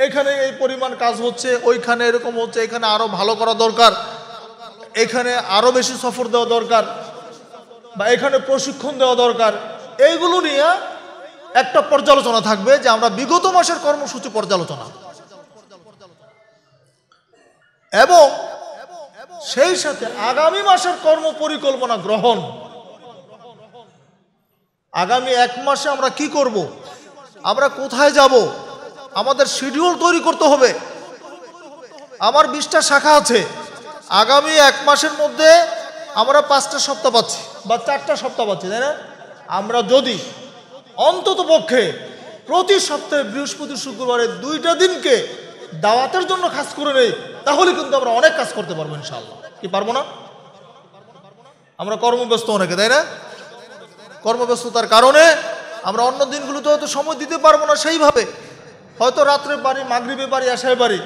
এখানে এই পরিমাণ কাজ হচ্ছে ওইখানে এরকম হচ্ছে এখানে আরও ভালো করা দরকার এখানে আরও বেশি সফর দেওয়া দরকার বা এখানে প্রশিক্ষণ দেওয়া দরকার এইগুলো নিয়ে একটা পর্যালোচনা থাকবে যে আমরা বিগত মাসের কর্মসূচি পর্যালোচনা এবং সেই সাথে আগামী মাসের কর্ম পরিকল্পনা গ্রহণ আগামী এক মাসে আমরা কি করব। আমরা কোথায় যাব আমাদের শিডিউল তৈরি করতে হবে আমার বিশটা শাখা আছে আগামী এক মাসের মধ্যে আমরা পাঁচটা সপ্তাহ পাচ্ছি বা চারটা সপ্তাহ পাচ্ছি তাই না আমরা যদি অন্তত পক্ষে প্রতি সপ্তাহে বৃহস্পতি শুক্রবারে দুইটা দিনকে দাওয়াতের জন্য কাজ করে নেই তাহলে কিন্তু আমরা অনেক কাজ করতে পারবো ইনশাল্লাহ কি পারবো না আমরা কর্মব্যস্ত অনেকে তাই না কর্মব্যস্ততার কারণে আমরা অন্য দিনগুলোতে হয়তো সময় দিতে পারবো না সেইভাবে হয়তো রাত্রে পারি মাগরীবে পারি আশায় পারি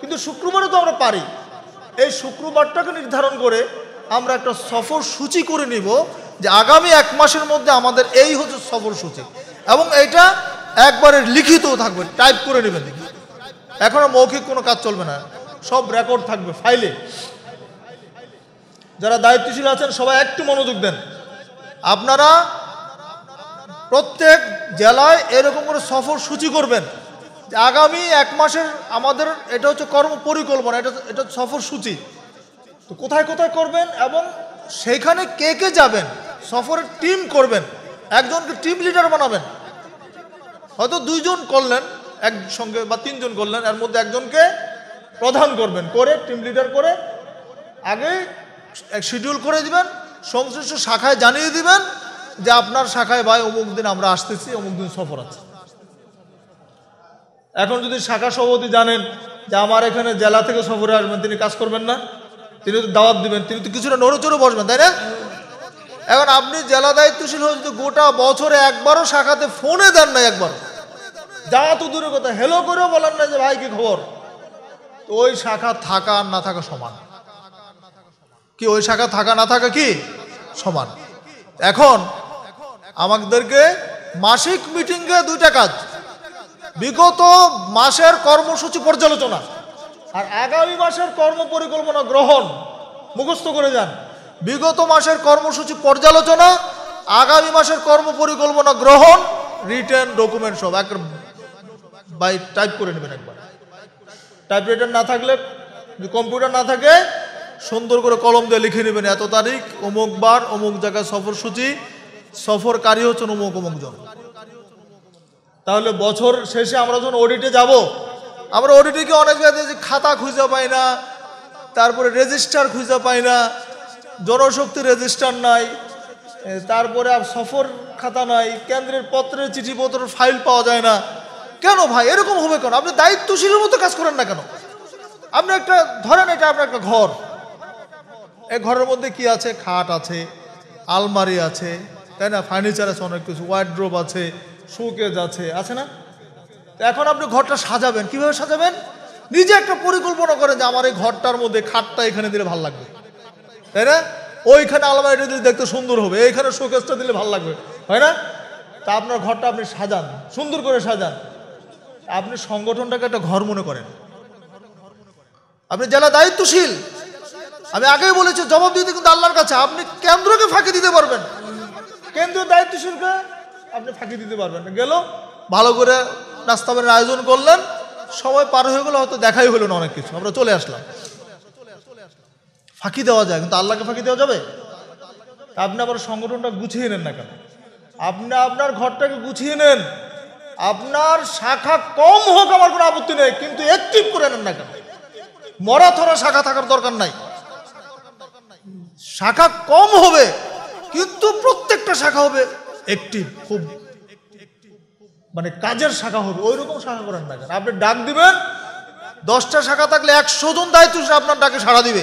কিন্তু শুক্রবারে তো আমরা পারি এই শুক্রবারটাকে নির্ধারণ করে আমরা একটা সফর সূচি করে নিব যে আগামী এক মাসের মধ্যে আমাদের এই হচ্ছে সফরসূচি এবং এটা একবারে লিখিতও থাকবে টাইপ করে নেবেন এখনও মৌখিক কোনো কাজ চলবে না সব রেকর্ড থাকবে ফাইলে যারা দায়িত্বশীল আছেন সবাই একটু মনোযোগ দেন আপনারা প্রত্যেক জেলায় এরকম করে সফর সূচি করবেন আগামী এক মাসের আমাদের এটা হচ্ছে কর্ম পরিকল্পনা এটা এটা সফর সূচি তো কোথায় কোথায় করবেন এবং সেইখানে কে কে যাবেন সফরের টিম করবেন একজনকে টিম লিডার বানাবেন হয়তো দুইজন করলেন একসঙ্গে বা তিনজন করলেন এর মধ্যে একজনকে প্রধান করবেন করে টিম লিডার করে আগে শিডিউল করে দিবেন সংশ্লিষ্ট শাখায় জানিয়ে দিবেন যে আপনার শাখায় ভাই অমুক দিন আমরা আসতেছি অমুক দিন সফর আছে এখন যদি শাখা সভাপতি জানেন যে আমার এখানে জেলা থেকে সফরে আসবেন তিনি কাজ করবেন না তিনি তো দাওয়াত দিবেন তিনি তো কিছুটা নড়ে চড়ে বসবেন তাই না এখন আপনি জেলা দায়িত্বশীল যদি গোটা বছরে একবারও শাখাতে ফোনে দেন না একবার যা তো দূরের কথা হেলো করেও বলেন না যে ভাই কি খবর ওই শাখা থাকা আর না থাকা সমান কি ওই শাখা থাকা না থাকা কি সমান এখন আমাদেরকে মাসিক মিটিংয়ে দুইটা কাজ বিগত মাসের কর্মসূচি পর্যালোচনা আর আগামী মাসের কর্ম পরিকল্পনা গ্রহণ মুখস্থ করে যান বিগত মাসের কর্মসূচি পর্যালোচনা আগামী মাসের কর্ম পরিকল্পনা গ্রহণ রিটার্ন ডকুমেন্ট সব এক বাই টাইপ করে নেবেন একবার টাইপরাইটার না থাকলে কম্পিউটার না থাকে সুন্দর করে কলম দিয়ে লিখে নেবেন এত তারিখ অমুক বার অমুক জায়গায় সফরসূচি সফরকারী হচ্ছেন অমুক অমুক জন তাহলে বছর শেষে আমরা যখন অডিটে যাব আমরা অডিটে কি অনেক জায়গায় খাতা খুঁজে পাই না তারপরে রেজিস্টার খুঁজে পাই না জনশক্তি রেজিস্টার নাই তারপরে আর সফর খাতা নাই কেন্দ্রের পত্রের চিঠিপত্র ফাইল পাওয়া যায় না কেন ভাই এরকম হবে কেন আপনি দায়িত্বশীলের মতো কাজ করেন না কেন আপনি একটা ধরেন এটা আপনার একটা ঘর এই ঘরের মধ্যে কি আছে খাট আছে আলমারি আছে তাই না ফার্নিচার আছে অনেক কিছু ওয়ার্ড্রোব আছে শোকেজ আছে আছে না এখন আপনি ঘরটা সাজাবেন কিভাবে সাজাবেন নিজে একটা পরিকল্পনা করেন যে আমার এই ঘরটার মধ্যে খাটটা এখানে দিলে ভালো লাগবে তাই না ওইখানে আলমারিটা দিলে দেখতে সুন্দর হবে এইখানে শোকেসটা দিলে ভালো লাগবে হয় না তা আপনার ঘরটা আপনি সাজান সুন্দর করে সাজান আপনি সংগঠনটাকে একটা ঘর মনে করেন আপনি জেলা দায়িত্বশীল আমি আগেই বলেছি জবাব দিতে কিন্তু আল্লাহর কাছে আপনি কেন্দ্রকে ফাঁকি দিতে পারবেন কেন্দ্র দায়িত্বশীলকে আপনি ফাঁকি দিতে পারবেন গেল ভালো করে নাস্তাবানের আয়োজন করলেন সময় পার হয়ে গেলো হয়তো দেখাই হলো না অনেক কিছু আমরা চলে আসলাম ফাঁকি দেওয়া যায় কিন্তু আল্লাহকে ফাঁকি দেওয়া যাবে আপনি আবার সংগঠনটা গুছিয়ে নেন না কেন আপনি আপনার ঘরটাকে গুছিয়ে নেন আপনার শাখা কম হোক আমার কোনো আপত্তি নেই কিন্তু একটিভ করে নেন না কেন মরা থরা শাখা থাকার দরকার নাই শাখা কম হবে কিন্তু প্রত্যেকটা শাখা হবে একটি খুব মানে কাজের শাখা হবে ওই রকম শাখা করেন না কেন আপনি ডাক দিবেন দশটা শাখা থাকলে একশো জন দায়িত্ব আপনার ডাকে সাড়া দিবে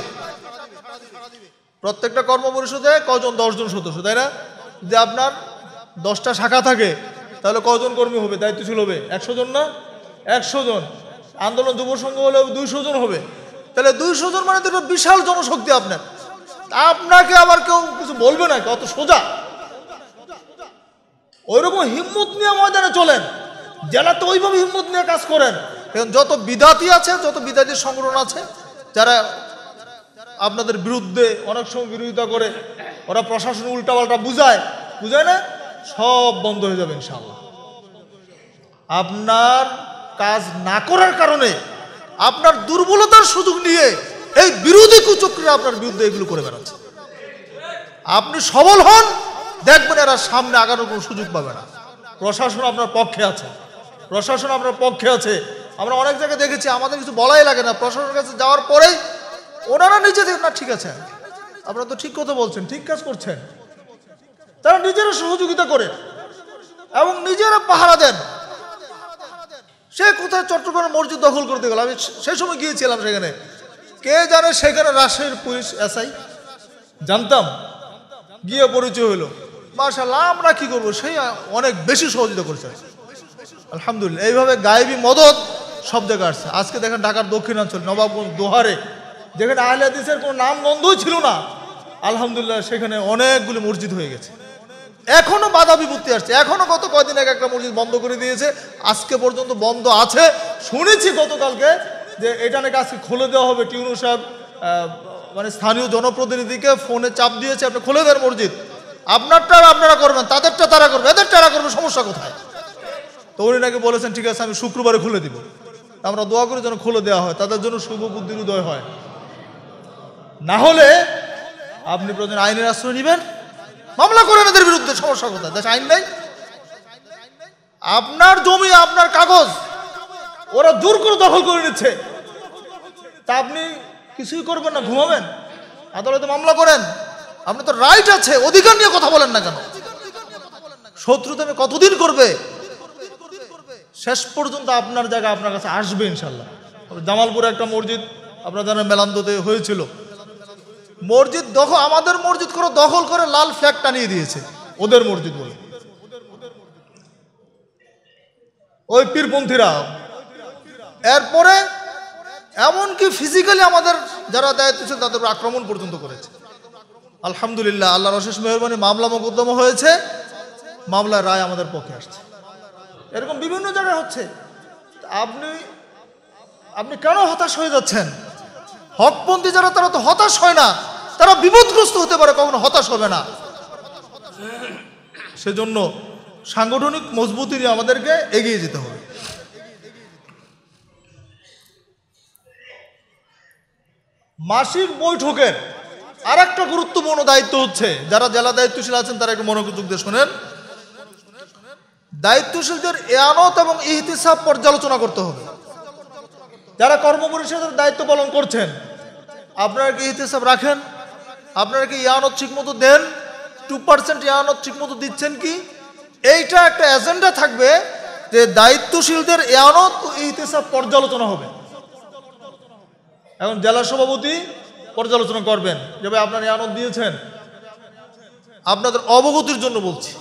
প্রত্যেকটা কর্ম পরিষদে কজন দশজন সদস্য তাই না যে আপনার দশটা শাখা থাকে তাহলে কজন কর্মী হবে দায়িত্বশীল হবে একশো জন না একশো জন আন্দোলন যুব সংঘ হলে দুইশো জন হবে তাহলে দুইশো জন মানে দুটো বিশাল জনশক্তি আপনার আপনাকে আবার কেউ কিছু বলবে না কত সোজা ওইরকম হিম্মত নিয়ে ময়দানে চলেন যারা তো ওইভাবে হিম্মত নিয়ে কাজ করেন যত বিদাতি আছে যত বিদাতির সংগঠন আছে যারা আপনাদের বিরুদ্ধে অনেক সময় বিরোধিতা করে ওরা প্রশাসন উল্টাপাল্টা বুঝায় বুঝায় না সব বন্ধ হয়ে যাবে ইনশাল্লাহ আপনার কাজ না করার কারণে আপনার দুর্বলতার সুযোগ নিয়ে এই বিরোধী কুচক্রিয়া আপনার বিরুদ্ধে এগুলো করে বেড়াচ্ছে আপনি সবল হন দেখবেন এরা সামনে আগানোর কোনো সুযোগ পাবে না প্রশাসন আপনার পক্ষে আছে প্রশাসন আপনার পক্ষে আছে আমরা অনেক জায়গায় দেখেছি আমাদের কিছু বলাই লাগে না প্রশাসনের কাছে যাওয়ার পরেই ওনারা নিজেদের না ঠিক আছে আপনারা তো ঠিক কথা বলছেন ঠিক কাজ করছেন তারা নিজেরা সহযোগিতা করে এবং নিজেরা পাহারা দেন সে কোথায় চট্টগ্রামের মসজিদ দখল করতে গেল আমি সে সময় গিয়েছিলাম সেখানে কে জানে সেখানে রাজশাহীর পুলিশ এসআই জানতাম গিয়ে পরিচয় হলো মার্শাল্লাহ আমরা কি করবো সেই অনেক বেশি সহযোগিতা করছে আলহামদুলিল্লাহ এইভাবে গায়েবী মদত সব জায়গায় আসছে আজকে দেখেন ঢাকার দক্ষিণাঞ্চল নবাবগঞ্জ দোহারে যেখানে আহলে হাদিসের কোনো নাম গন্ধই ছিল না আলহামদুলিল্লাহ সেখানে অনেকগুলি মসজিদ হয়ে গেছে এখনো বাধা বিপত্তি আসছে এখনো গত কয়দিন এক একটা মসজিদ বন্ধ করে দিয়েছে আজকে পর্যন্ত বন্ধ আছে শুনেছি গতকালকে যে এটা নাকি আজকে খুলে দেওয়া হবে টিউনু সাহেব মানে স্থানীয় জনপ্রতিনিধিকে ফোনে চাপ দিয়েছে আপনি খুলে দেন মসজিদ আপনারটা আপনারা করবেন তাদেরটা তারা করবে এদের তারা করবে সমস্যা কোথায় তো উনি নাকি বলেছেন ঠিক আছে আমি শুক্রবারে খুলে দিব আমরা দোয়া করে যেন খুলে দেওয়া হয় তাদের জন্য শুভ বুদ্ধির উদয় হয় না হলে আপনি প্রয়োজন আইনের আশ্রয় নেবেন মামলা করেন এদের বিরুদ্ধে সমস্যা কোথায় দেশ আইন নেই আপনার জমি আপনার কাগজ ওরা জোর করে দখল করে নিচ্ছে তা আপনি কিছুই করবেন না ঘুমাবেন আদালতে মামলা করেন আপনি তো রাইট আছে অধিকার নিয়ে কথা বলেন না কেন শত্রুতে আমি কতদিন করবে শেষ পর্যন্ত আপনার জায়গা আপনার কাছে আসবে ইনশাল্লাহ জামালপুরে একটা মসজিদ আপনার জানেন মেলান্দতে হয়েছিল মসজিদ দখল আমাদের মসজিদ করে দখল করে লাল ফ্ল্যাগ টানিয়ে দিয়েছে ওদের মসজিদ বলে ওই পীরপন্থীরা এরপরে এমনকি ফিজিক্যালি আমাদের যারা দায়িত্ব ছিল তাদের আক্রমণ পর্যন্ত করেছে আলহামদুলিল্লাহ আল্লাহর অশেষ মেহরবানি মামলা মোকদ্দমা হয়েছে মামলার রায় আমাদের পক্ষে আসছে এরকম বিভিন্ন জায়গায় হচ্ছে আপনি আপনি কেন হতাশ হয়ে যাচ্ছেন হকপন্থী যারা তারা তো হতাশ হয় না তারা বিপদগ্রস্ত হতে পারে কখনো হতাশ হবে না সেজন্য সাংগঠনিক মজবুতি নিয়ে আমাদেরকে এগিয়ে যেতে হবে মাসিক বৈঠকের আর একটা গুরুত্বপূর্ণ দায়িত্ব হচ্ছে যারা জেলা দায়িত্বশীল আছেন তারা একটু মনোযোগ দিয়ে শোনেন দায়িত্বশীলদের এয়ানত এবং ইহতিসাব পর্যালোচনা করতে হবে যারা কর্ম পরিষদের দায়িত্ব পালন করছেন আপনারা কি ইহতিসাব রাখেন আপনারা কি ইয়ানত ঠিকমতো দেন টু পার্সেন্ট ইয়ানত ঠিকমতো দিচ্ছেন কি এইটা একটা এজেন্ডা থাকবে যে দায়িত্বশীলদের ইয়ানত ও ইতিসাব পর্যালোচনা হবে এখন জেলা সভাপতি পর্যালোচনা করবেন যেভাবে আপনার ইয়ানত দিয়েছেন আপনাদের অবগতির জন্য বলছি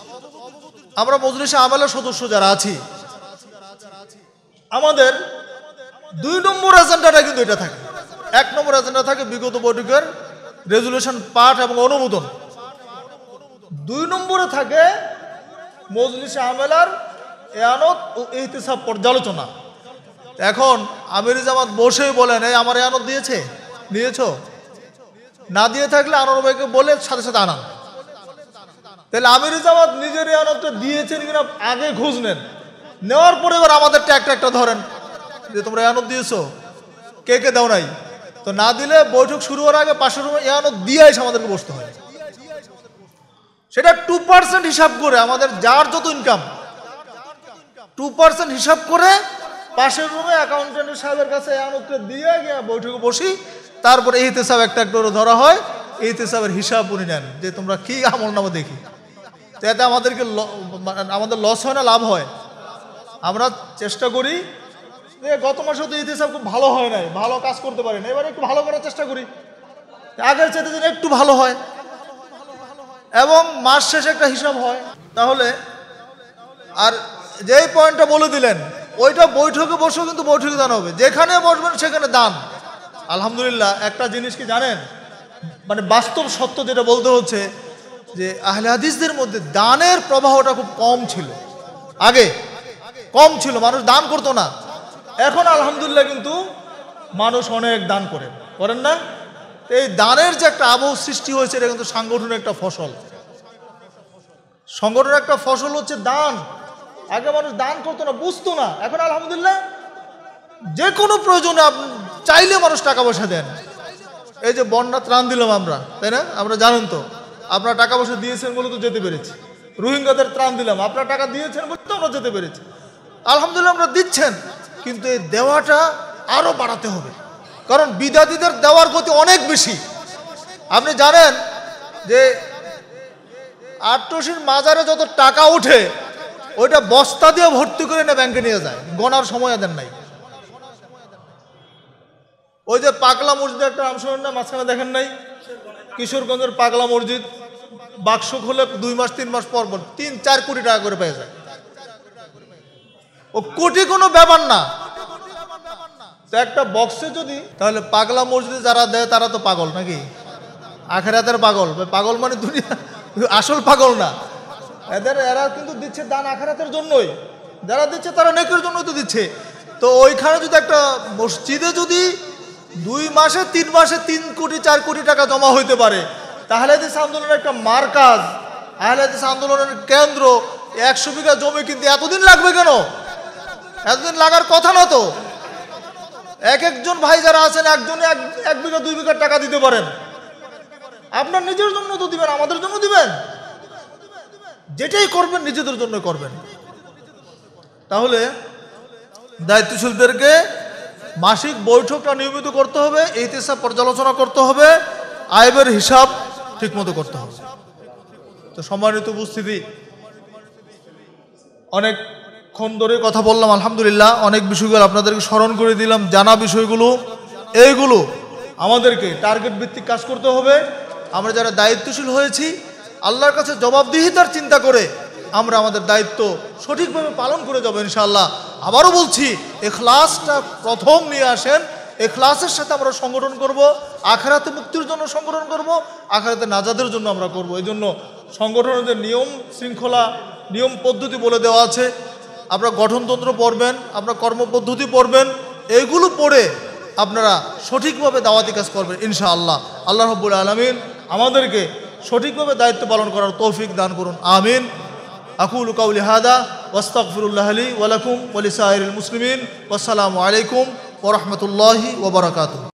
আমরা মজলিশে আমেলা সদস্য যারা আছি আমাদের দুই নম্বর এজেন্ডাটা কিন্তু এটা থাকে এক নম্বর এজেন্ডা থাকে বিগত বৈঠকের রেজুলেশন পাঠ এবং অনুমোদন দুই নম্বরে থাকে মজলিস আমেলার এয়ানত ও ইহতিসাব পর্যালোচনা এখন আমির জামাত বসেই বলেন এই আমার এয়ানত দিয়েছে নিয়েছ না দিয়ে থাকলে আনোয়ার ভাইকে বলে সাথে সাথে আনান তাহলে আমির জামাত নিজের এয়ানতটা দিয়েছেন কিনা আগে খোঁজ নেন নেওয়ার পরে এবার আমাদের একটা একটা ধরেন যে তোমরা এয়ানত দিয়েছো কে কে দাও নাই তো না দিলে বৈঠক শুরু হওয়ার আগে রুমে ইয়ানো দিয়ে আমাদেরকে বসতে হয় সেটা টু পার্সেন্ট হিসাব করে আমাদের যার যত ইনকাম টু পার্সেন্ট হিসাব করে পাশের রুমে অ্যাকাউন্টেন্ট সাহেবের কাছে আমাকে দিয়ে গিয়ে বৈঠকে বসি তারপরে এই হিসাব একটা একটা ধরা হয় এই হিসাবের হিসাব উনি নেন যে তোমরা কি আমল নামা দেখি তো এতে আমাদেরকে মানে আমাদের লস হয় না লাভ হয় আমরা চেষ্টা করি গত মাসেও তো ইতিহাস খুব ভালো হয় নাই ভালো কাজ করতে পারি না এবার একটু ভালো করার চেষ্টা করি আগের চাইতে যেন একটু ভালো হয় এবং মাস শেষে একটা হিসাব হয় তাহলে আর যেই পয়েন্টটা বলে দিলেন ওইটা বৈঠকে বসেও কিন্তু বৈঠকে দান হবে যেখানে বসবেন সেখানে দান আলহামদুলিল্লাহ একটা জিনিস কি জানেন মানে বাস্তব সত্য যেটা বলতে হচ্ছে যে আহলে হাদিসদের মধ্যে দানের প্রবাহটা খুব কম ছিল আগে কম ছিল মানুষ দান করতো না এখন আলহামদুলিল্লাহ কিন্তু মানুষ অনেক দান করে করেন না এই দানের যে একটা আবহ সৃষ্টি হয়েছে এটা কিন্তু সাংগঠনের একটা ফসল সংগঠনের একটা ফসল হচ্ছে দান আগে মানুষ দান করতো না বুঝতো না এখন আলহামদুলিল্লাহ যে কোনো প্রয়োজনে আপনি চাইলে মানুষ টাকা পয়সা দেন এই যে বন্যা ত্রাণ দিলাম আমরা তাই না আমরা জানেন তো আপনারা টাকা পয়সা দিয়েছেন বলে তো যেতে পেরেছি রোহিঙ্গাদের ত্রাণ দিলাম আপনারা টাকা দিয়েছেন বলে তো আমরা যেতে পেরেছি আলহামদুলিল্লাহ আমরা দিচ্ছেন কিন্তু এই দেওয়াটা আরও বাড়াতে হবে কারণ বিদ্যাতিদের দেওয়ার গতি অনেক বেশি আপনি জানেন যে আটটসির মাজারে যত টাকা উঠে ওইটা বস্তা দিয়ে ভর্তি করে না ব্যাংকে নিয়ে যায় গনার সময় এদের নাই ওই যে পাগলা মসজিদ একটা নাম শোনেন না মাঝখানে দেখেন নাই কিশোরগঞ্জের পাগলা মসজিদ বাক্স খুলে দুই মাস তিন মাস পর পর তিন চার কোটি টাকা করে পেয়ে যায় ও কোটি কোনো ব্যাপার না তো একটা বক্সে যদি তাহলে পাগলা মসজিদে যারা দেয় তারা তো পাগল নাকি আখের হাতের পাগল পাগল মানে দুনিয়া আসল পাগল না এদের এরা কিন্তু দিচ্ছে দান হাতের জন্যই যারা দিচ্ছে তারা নেকের জন্য তো দিচ্ছে তো ওইখানে যদি একটা মসজিদে যদি দুই মাসে তিন মাসে তিন কোটি চার কোটি টাকা জমা হইতে পারে তাহলে দেশ আন্দোলনের একটা মার্কাজ আহলে দেশ আন্দোলনের কেন্দ্র একশো বিঘা জমি কিন্তু এতদিন লাগবে কেন একদিন লাগার কথা না তো এক একজন ভাই যারা আছেন একজনে এক বিঘা দুই বিঘা টাকা দিতে পারেন আপনার নিজের জন্য তো দিবেন আমাদের জন্য দিবেন যেটাই করবেন নিজেদের জন্য করবেন তাহলে দায়িত্বশীলদেরকে মাসিক বৈঠকটা নিয়মিত করতে হবে এই তেসা পর্যালোচনা করতে হবে আয়বের হিসাব ঠিকমতো করতে হবে তো সম্মানিত উপস্থিতি অনেক অনেকক্ষণ ধরে কথা বললাম আলহামদুলিল্লাহ অনেক বিষয়গুলো আপনাদেরকে স্মরণ করে দিলাম জানা বিষয়গুলো এইগুলো আমাদেরকে টার্গেট ভিত্তিক কাজ করতে হবে আমরা যারা দায়িত্বশীল হয়েছি আল্লাহর কাছে জবাবদিহিতার চিন্তা করে আমরা আমাদের দায়িত্ব সঠিকভাবে পালন করে যাবো ইনশাআল্লাহ আবারও বলছি এখলাসটা প্রথম নিয়ে আসেন এখলাসের সাথে আমরা সংগঠন করব আখেরাতে মুক্তির জন্য সংগঠন করব আখেরাতে নাজাদের জন্য আমরা করব এই জন্য সংগঠনের যে নিয়ম শৃঙ্খলা নিয়ম পদ্ধতি বলে দেওয়া আছে আপনারা গঠনতন্ত্র পড়বেন আপনার কর্মপদ্ধতি পড়বেন এগুলো পড়ে আপনারা সঠিকভাবে দাওয়াতি কাজ করবেন ইনশাআল্লাহ আল্লাহ রব্বুল আলমিন আমাদেরকে সঠিকভাবে দায়িত্ব পালন করার তৌফিক দান করুন আমিন আকুল কাউলি হাদা ওয়াস্তাকফিরুল্লাহ আলী ওয়ালাকুম ওলিসাইল মুসলিমিন আসসালামু আলাইকুম ওরহমতুল্লাহি ওবরাকাতু